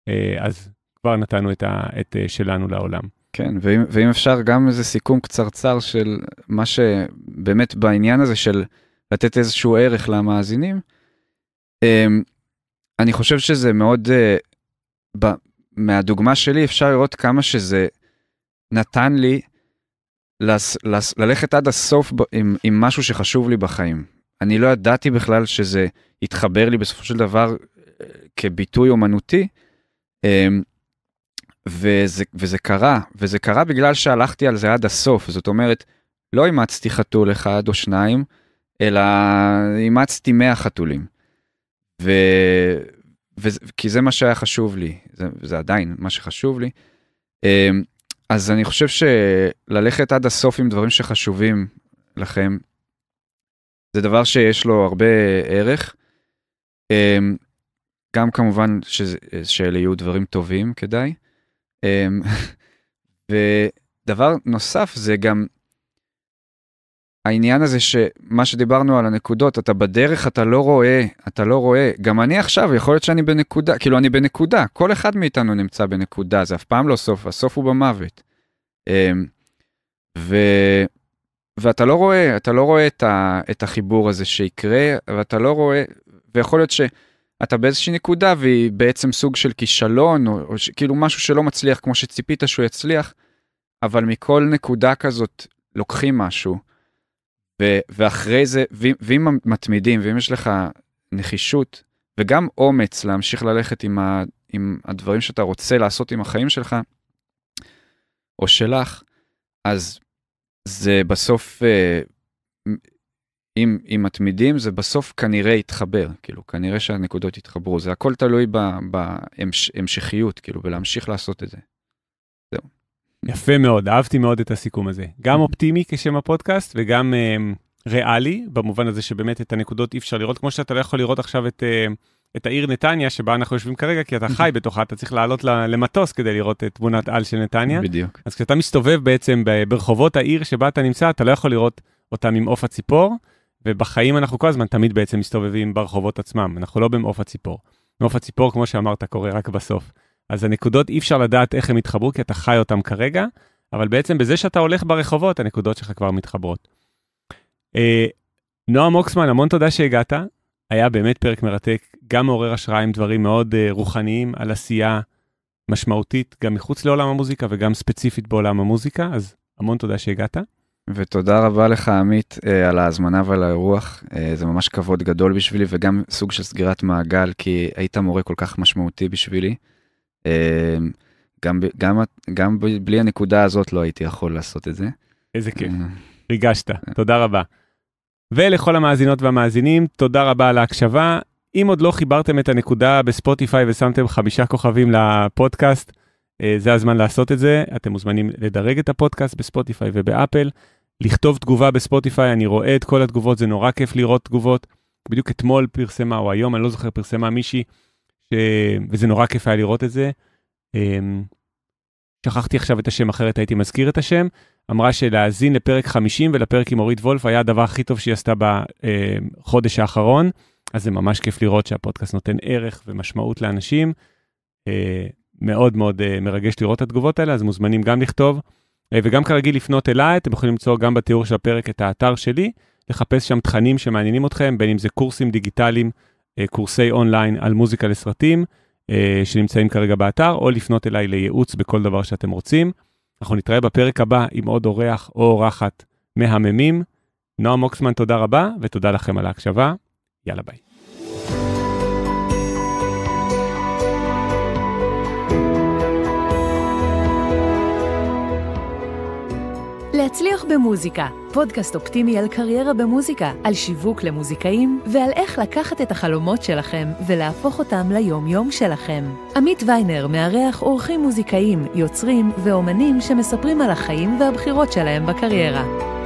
אה, אז כבר נתנו את, ה, את אה, שלנו לעולם. כן, ואם, ואם אפשר גם איזה סיכום קצרצר של מה שבאמת בעניין הזה של לתת איזשהו ערך למאזינים, אמ, אני חושב שזה מאוד, אה, ב, מהדוגמה שלי אפשר לראות כמה שזה נתן לי לס, לס, ללכת עד הסוף ב, עם, עם משהו שחשוב לי בחיים. אני לא ידעתי בכלל שזה יתחבר לי בסופו של דבר אה, כביטוי אומנותי. Um, וזה, וזה קרה, וזה קרה בגלל שהלכתי על זה עד הסוף, זאת אומרת, לא אימצתי חתול אחד או שניים, אלא אימצתי 100 חתולים. ו... ו... כי זה מה שהיה חשוב לי, זה, זה עדיין מה שחשוב לי. אמ, אז אני חושב שללכת עד הסוף עם דברים שחשובים לכם, זה דבר שיש לו הרבה ערך. אמ, גם כמובן ש... שאלה יהיו דברים טובים כדאי, אמ, ודבר נוסף זה גם העניין הזה שמה שדיברנו על הנקודות, אתה בדרך, אתה לא רואה, אתה לא רואה. גם אני עכשיו, יכול להיות שאני בנקודה, כאילו אני בנקודה, כל אחד מאיתנו נמצא בנקודה, זה אף פעם לא סוף, הסוף הוא במוות. אמ, ו... ואתה לא רואה, אתה לא רואה את, ה... את החיבור הזה שיקרה, ואתה לא רואה, ויכול להיות ש... אתה באיזושהי נקודה והיא בעצם סוג של כישלון, או, או ש, כאילו משהו שלא מצליח כמו שציפית שהוא יצליח, אבל מכל נקודה כזאת לוקחים משהו, ו, ואחרי זה, ו, ואם מתמידים, ואם יש לך נחישות, וגם אומץ להמשיך ללכת עם, ה, עם הדברים שאתה רוצה לעשות עם החיים שלך, או שלך, אז זה בסוף אה, אם אם מתמידים זה בסוף כנראה יתחבר כאילו כנראה שהנקודות יתחברו זה הכל תלוי בהמשכיות כאילו ולהמשיך לעשות את זה. זהו. יפה מאוד אהבתי מאוד את הסיכום הזה גם אופטימי כשם הפודקאסט וגם אה, ריאלי במובן הזה שבאמת את הנקודות אי אפשר לראות כמו שאתה לא יכול לראות עכשיו את. אה, את העיר נתניה שבה אנחנו יושבים כרגע, כי אתה חי בתוכה, אתה צריך לעלות למטוס כדי לראות את תמונת על של נתניה. בדיוק. אז כשאתה מסתובב בעצם ברחובות העיר שבה אתה נמצא, אתה לא יכול לראות אותם עם עוף הציפור, ובחיים אנחנו כל הזמן תמיד בעצם מסתובבים ברחובות עצמם, אנחנו לא במעוף הציפור. מעוף הציפור, כמו שאמרת, קורה רק בסוף. אז הנקודות, אי אפשר לדעת איך הם יתחברו, כי אתה חי אותם כרגע, אבל בעצם בזה שאתה הולך ברחובות, הנקודות שלך כבר מתחברות. אה, נועם מוקסמן, המון תודה שהגעת. היה באמת פרק מרתק, גם מעורר השראה עם דברים מאוד אה, רוחניים על עשייה משמעותית, גם מחוץ לעולם המוזיקה וגם ספציפית בעולם המוזיקה, אז המון תודה שהגעת. ותודה רבה לך עמית אה, על ההזמנה ועל האירוח, אה, זה ממש כבוד גדול בשבילי וגם סוג של סגירת מעגל כי היית מורה כל כך משמעותי בשבילי. אה, גם, גם, גם בלי הנקודה הזאת לא הייתי יכול לעשות את זה. איזה כיף, ריגשת, תודה רבה. ולכל המאזינות והמאזינים, תודה רבה על ההקשבה. אם עוד לא חיברתם את הנקודה בספוטיפיי ושמתם חמישה כוכבים לפודקאסט, זה הזמן לעשות את זה. אתם מוזמנים לדרג את הפודקאסט בספוטיפיי ובאפל. לכתוב תגובה בספוטיפיי, אני רואה את כל התגובות, זה נורא כיף לראות תגובות. בדיוק אתמול פרסמה, או היום, אני לא זוכר, פרסמה מישהי, ש... וזה נורא כיף היה לראות את זה. אמ, שכחתי עכשיו את השם, אחרת הייתי מזכיר את השם. אמרה שלהאזין לפרק 50 ולפרק עם אורית וולף היה הדבר הכי טוב שהיא עשתה בחודש האחרון. אז זה ממש כיף לראות שהפודקאסט נותן ערך ומשמעות לאנשים. אה, מאוד מאוד אה, מרגש לראות את התגובות האלה, אז מוזמנים גם לכתוב. אה, וגם כרגיל לפנות אליי, אתם יכולים למצוא גם בתיאור של הפרק את האתר שלי, לחפש שם תכנים שמעניינים אתכם, בין אם זה קורסים דיגיטליים, אה, קורסי אונליין על מוזיקה לסרטים, אה, שנמצאים כרגע באתר, או לפנות אליי לייעוץ בכל דבר שאתם רוצים. אנחנו נתראה בפרק הבא עם עוד אורח או אורחת מהממים. נועם מוקסמן, תודה רבה, ותודה לכם על ההקשבה. יאללה ביי. להצליח במוזיקה, פודקאסט אופטימי על קריירה במוזיקה, על שיווק למוזיקאים ועל איך לקחת את החלומות שלכם ולהפוך אותם ליום-יום שלכם. עמית ויינר מארח אורחים מוזיקאים, יוצרים ואומנים שמספרים על החיים והבחירות שלהם בקריירה.